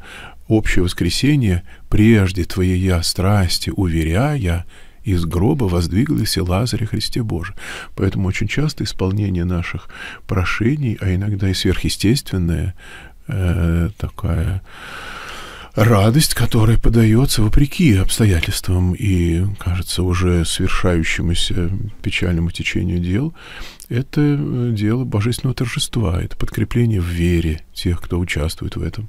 общее воскресение прежде твоей я страсти уверяя, из гроба воздвиглись и Лазаря Христе Божий. Поэтому очень часто исполнение наших прошений, а иногда и сверхъестественное, э, такая радость, которая подается вопреки обстоятельствам и, кажется, уже свершающемуся печальному течению дел, это э, дело божественного торжества, это подкрепление в вере тех, кто участвует в этом.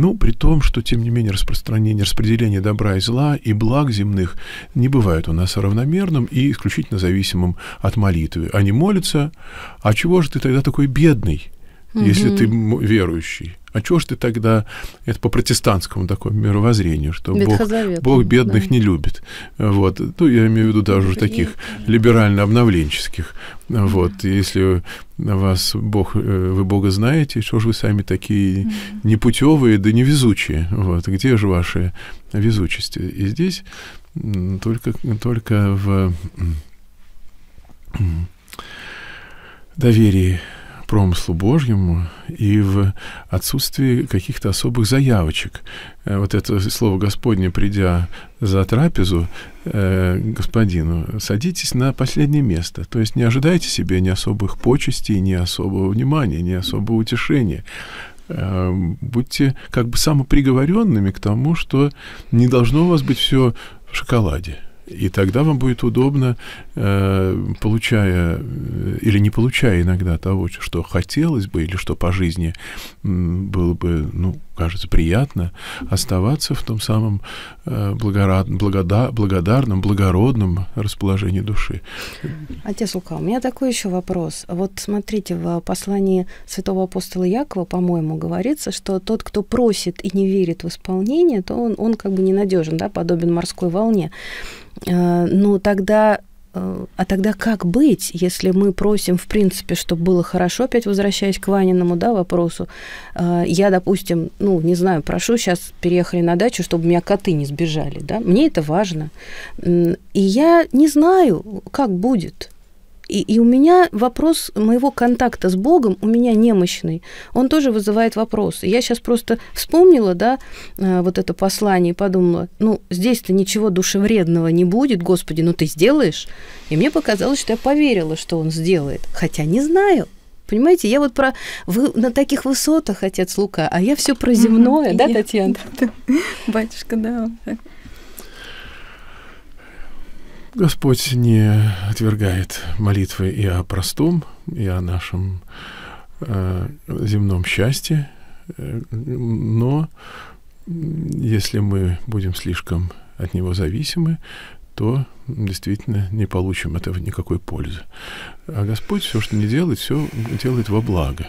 Ну, при том, что, тем не менее, распространение, распределение добра и зла и благ земных не бывает у нас равномерным и исключительно зависимым от молитвы. Они молятся, а чего же ты тогда такой бедный, если ты верующий? а чего ж ты тогда, это по протестантскому такому мировоззрению, что Бог, Бог бедных да. не любит. Вот. Ну, я имею в виду даже уже таких либерально-обновленческих. Вот. Если вас Бог, э, вы Бога знаете, что же вы сами такие непутевые да невезучие? Вот. Где же ваши везучести? И здесь только, только в доверии промыслу Божьему и в отсутствии каких-то особых заявочек. Э, вот это слово Господне, придя за трапезу э, господину, садитесь на последнее место. То есть не ожидайте себе ни особых почестей, ни особого внимания, ни особого утешения э, будьте как бы самоприговоренными к тому, что не должно у вас быть все в шоколаде. И тогда вам будет удобно, э, получая э, или не получая иногда того, что хотелось бы, или что по жизни было бы, ну, кажется, приятно оставаться в том самом э, благород, благода, благодарном, благородном расположении души. Отец Лука, у меня такой еще вопрос. Вот смотрите, в послании святого апостола Якова, по-моему, говорится, что тот, кто просит и не верит в исполнение, то он, он как бы ненадежен, да, подобен морской волне. Э, но тогда Э, а тогда как быть, если мы просим, в принципе, чтобы было хорошо, опять возвращаясь к Ваниному да, вопросу, э, я, допустим, ну, не знаю, прошу, сейчас переехали на дачу, чтобы меня коты не сбежали, да, мне это важно, и я не знаю, как будет, и, и у меня вопрос моего контакта с Богом, у меня немощный, он тоже вызывает вопрос. Я сейчас просто вспомнила, да, э, вот это послание и подумала, ну, здесь-то ничего душевредного не будет, Господи, ну ты сделаешь. И мне показалось, что я поверила, что он сделает, хотя не знаю. Понимаете, я вот про вы на таких высотах, отец Лука, а я все про земное, да, Татьяна? Батюшка, да. Господь не отвергает молитвы и о простом, и о нашем э, земном счастье, э, но если мы будем слишком от него зависимы, то действительно не получим этого никакой пользы. А Господь все, что не делает, все делает во благо.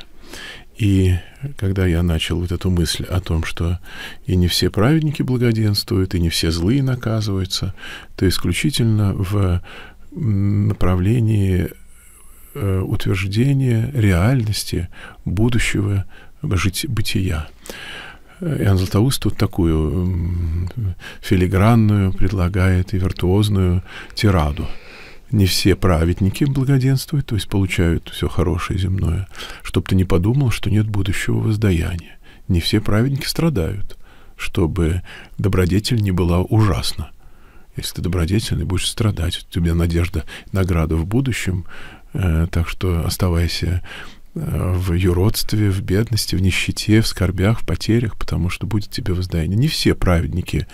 И когда я начал вот эту мысль о том, что и не все праведники благоденствуют, и не все злые наказываются, то исключительно в направлении э, утверждения реальности будущего бытия. Э, Иоанн Златоуст тут такую филигранную предлагает и виртуозную тираду – не все праведники благоденствуют, то есть получают все хорошее земное, чтобы ты не подумал, что нет будущего воздаяния. Не все праведники страдают, чтобы добродетель не была ужасна. Если ты добродетельный, будешь страдать, у тебя надежда награда в будущем, э, так что оставайся Э, в юродстве, в бедности, в нищете, в скорбях, в потерях, потому что будет тебе воздаяние. Не все праведники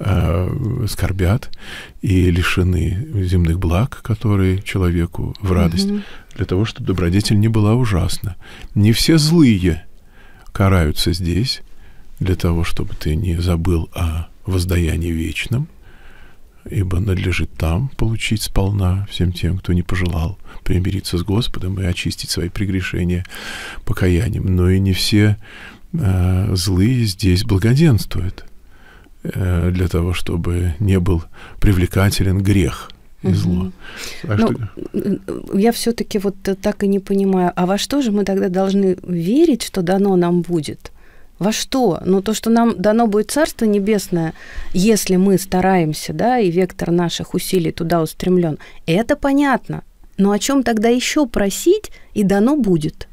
э, скорбят и лишены земных благ, которые человеку в радость, угу. для того, чтобы добродетель не была ужасна. Не все злые караются здесь, для того, чтобы ты не забыл о воздаянии вечном, ибо надлежит там получить сполна всем тем, кто не пожелал примириться с Господом и очистить свои прегрешения покаянием. Но и не все э, злые здесь благоденствуют э, для того, чтобы не был привлекателен грех и зло. Угу. А ну, что... Я все-таки вот так и не понимаю, а во что же мы тогда должны верить, что дано нам будет? Во что? Ну, то, что нам дано будет Царство Небесное, если мы стараемся, да, и вектор наших усилий туда устремлен, это понятно. Но о чем тогда еще просить и дано будет?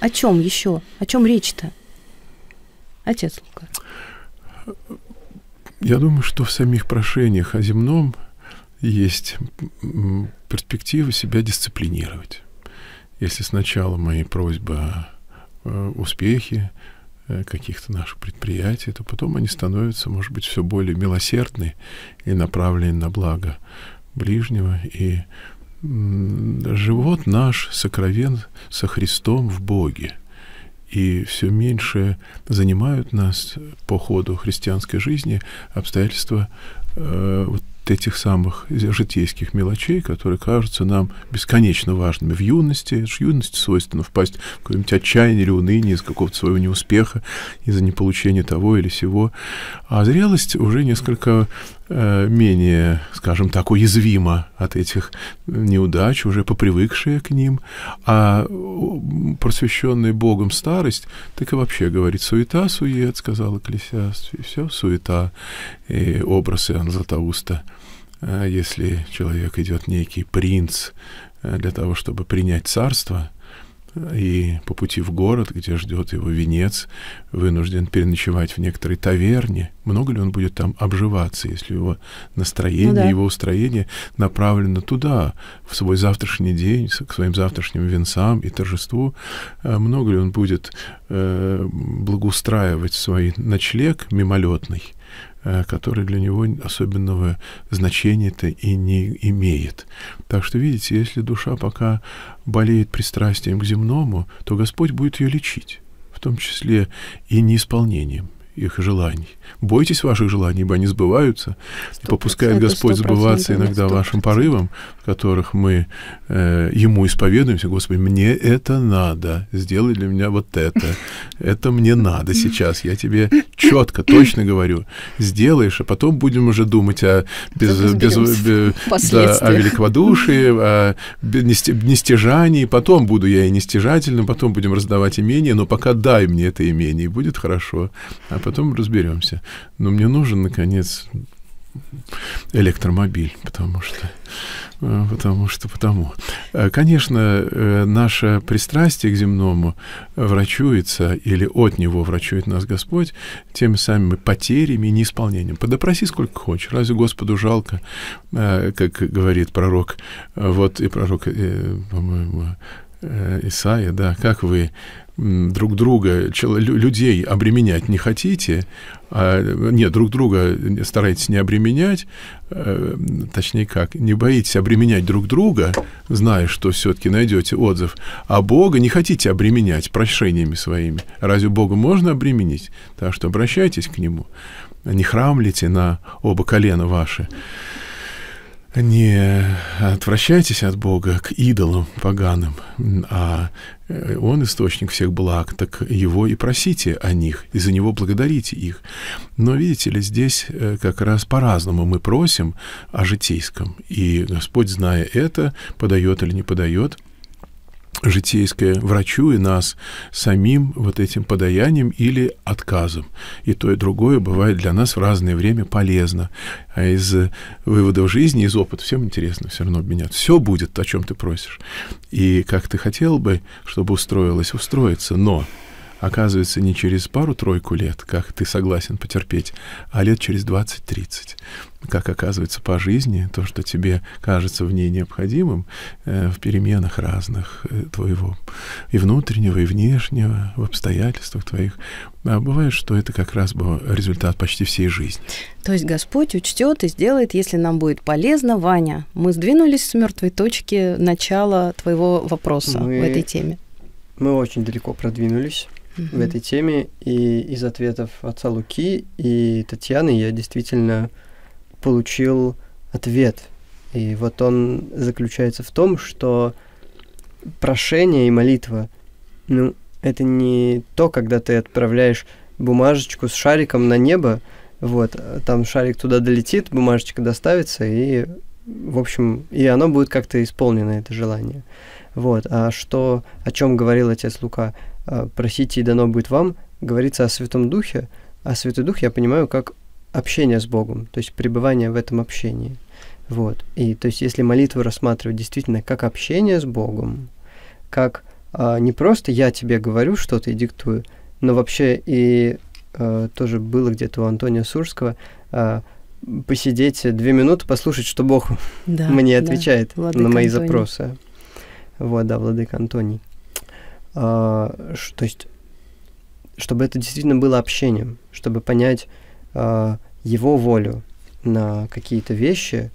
О чем еще? О чем речь-то? Отец Лука. Я думаю, что в самих прошениях о земном есть перспектива себя дисциплинировать. Если сначала мои просьбы о э, успехе э, каких-то наших предприятий, то потом они становятся, может быть, все более милосердны и направлены на благо ближнего и живот наш сокровен со Христом в Боге. И все меньше занимают нас по ходу христианской жизни обстоятельства э, вот этих самых житейских мелочей, которые кажутся нам бесконечно важными в юности. Это же юности свойственно впасть в какое-нибудь отчаяние или уныние из какого-то своего неуспеха, из-за неполучения того или сего. А зрелость уже несколько Э, менее, скажем так, уязвима от этих неудач, уже попривыкшая к ним, а просвещенная Богом старость, так и вообще говорит, суета, сует, сказал Экклесиаст, и все, суета, и образ Иоанна Златоуста. А если человек идет некий принц э, для того, чтобы принять царство – и по пути в город, где ждет его венец, вынужден переночевать в некоторой таверне. Много ли он будет там обживаться, если его настроение, ну, да. его устроение направлено туда, в свой завтрашний день, к своим завтрашним венцам и торжеству? Э, много ли он будет э, благоустраивать свой ночлег мимолетный? Э, который для него особенного значения-то и не имеет. Так что, видите, если душа пока болеет пристрастием к земному, то Господь будет ее лечить, в том числе и неисполнением их желаний. Бойтесь ваших желаний, ибо они сбываются. И попускает Господь сбываться иногда 100%. вашим порывам, в которых мы э, Ему исповедуемся. Господи, мне это надо. Сделай для меня вот это. Это мне надо сейчас. Я тебе четко, точно говорю. Сделаешь, а потом будем уже думать о, без, без, без, э, да, о великодушии, о нестяжании. Потом буду я и нестяжательным, потом будем раздавать имение, но пока дай мне это имение, и будет хорошо. А потом разберемся. Но мне нужен, наконец, электромобиль, потому что, э, потому что, потому. Э, конечно, э, наше пристрастие к земному врачуется, или от него врачует нас Господь, теми самыми потерями и неисполнением. Подопроси сколько хочешь, разве Господу жалко, как говорит пророк, вот и пророк, по-моему, Исаия, да, как вы друг друга, людей обременять не хотите, а, нет, друг друга старайтесь не обременять, э, точнее как, не боитесь обременять друг друга, зная, что все-таки найдете отзыв, а Бога не хотите обременять прошениями своими. Разве Бога можно обременить? Так что обращайтесь к Нему, не храмлите на оба колена ваши не отвращайтесь от Бога к идолам поганым, а э, Он источник всех благ, так Его и просите о них, и за Него благодарите их. Но видите ли, здесь э, как раз по-разному мы просим о житейском, и Господь, зная это, подает или не подает – житейское врачу и нас самим вот этим подаянием или отказом. И то, и другое бывает для нас в разное время полезно. А из выводов жизни, из опыта всем интересно все равно обменять. Все будет, о чем ты просишь. И как ты хотел бы, чтобы устроилось, устроиться Но оказывается не через пару-тройку лет, как ты согласен потерпеть, а лет через 20-30. Как оказывается по жизни, то, что тебе кажется в ней необходимым, э, в переменах разных э, твоего и внутреннего, и внешнего, в обстоятельствах твоих. А бывает, что это как раз был результат почти всей жизни. То есть Господь учтет и сделает, если нам будет полезно. Ваня, мы сдвинулись с мертвой точки начала твоего вопроса мы, в этой теме. Мы очень далеко продвинулись в этой теме. И из ответов отца Луки и Татьяны я действительно получил ответ. И вот он заключается в том, что прошение и молитва, ну, это не то, когда ты отправляешь бумажечку с шариком на небо, вот, там шарик туда долетит, бумажечка доставится, и, в общем, и оно будет как-то исполнено, это желание. Вот, а что, о чем говорил отец Лука? Э, «Просите, и дано будет вам», говорится о Святом Духе, а Святой Дух я понимаю как общение с Богом, то есть пребывание в этом общении. Вот. И то есть если молитву рассматривать действительно как общение с Богом, как а, не просто я тебе говорю что-то и диктую, но вообще и а, тоже было где-то у Антония Сурского а, посидеть две минуты, послушать, что Бог да, мне отвечает да. на мои Антоний. запросы. Вот, да, Владыка Антоний. А, то есть, чтобы это действительно было общением, чтобы понять а, его волю на какие-то вещи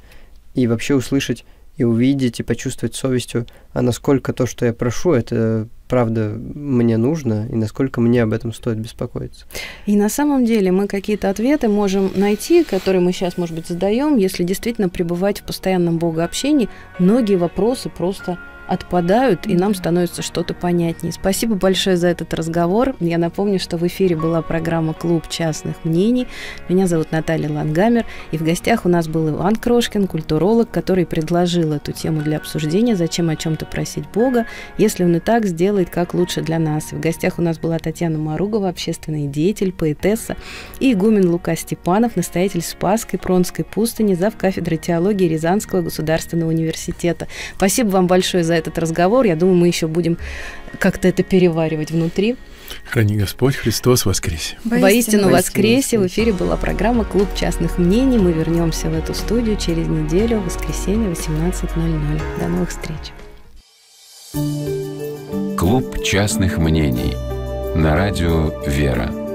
и вообще услышать и увидеть и почувствовать совестью, а насколько то, что я прошу, это правда мне нужно и насколько мне об этом стоит беспокоиться. И на самом деле мы какие-то ответы можем найти, которые мы сейчас, может быть, задаем, если действительно пребывать в постоянном богообщении, многие вопросы просто отпадают, и нам становится что-то понятнее. Спасибо большое за этот разговор. Я напомню, что в эфире была программа «Клуб частных мнений». Меня зовут Наталья Лангамер, и в гостях у нас был Иван Крошкин, культуролог, который предложил эту тему для обсуждения «Зачем о чем-то просить Бога, если он и так сделает, как лучше для нас». И в гостях у нас была Татьяна Маругова, общественный деятель, поэтесса, и игумен Лука Степанов, настоятель Спасской Пронской пустыни, зав. кафедры теологии Рязанского государственного университета. Спасибо вам большое за этот разговор. Я думаю, мы еще будем как-то это переваривать внутри. Храни Господь, Христос воскресе. Воистину, Воистину воскресе. В эфире была программа «Клуб частных мнений». Мы вернемся в эту студию через неделю, в воскресенье, 18.00. До новых встреч. «Клуб частных мнений» на радио «Вера».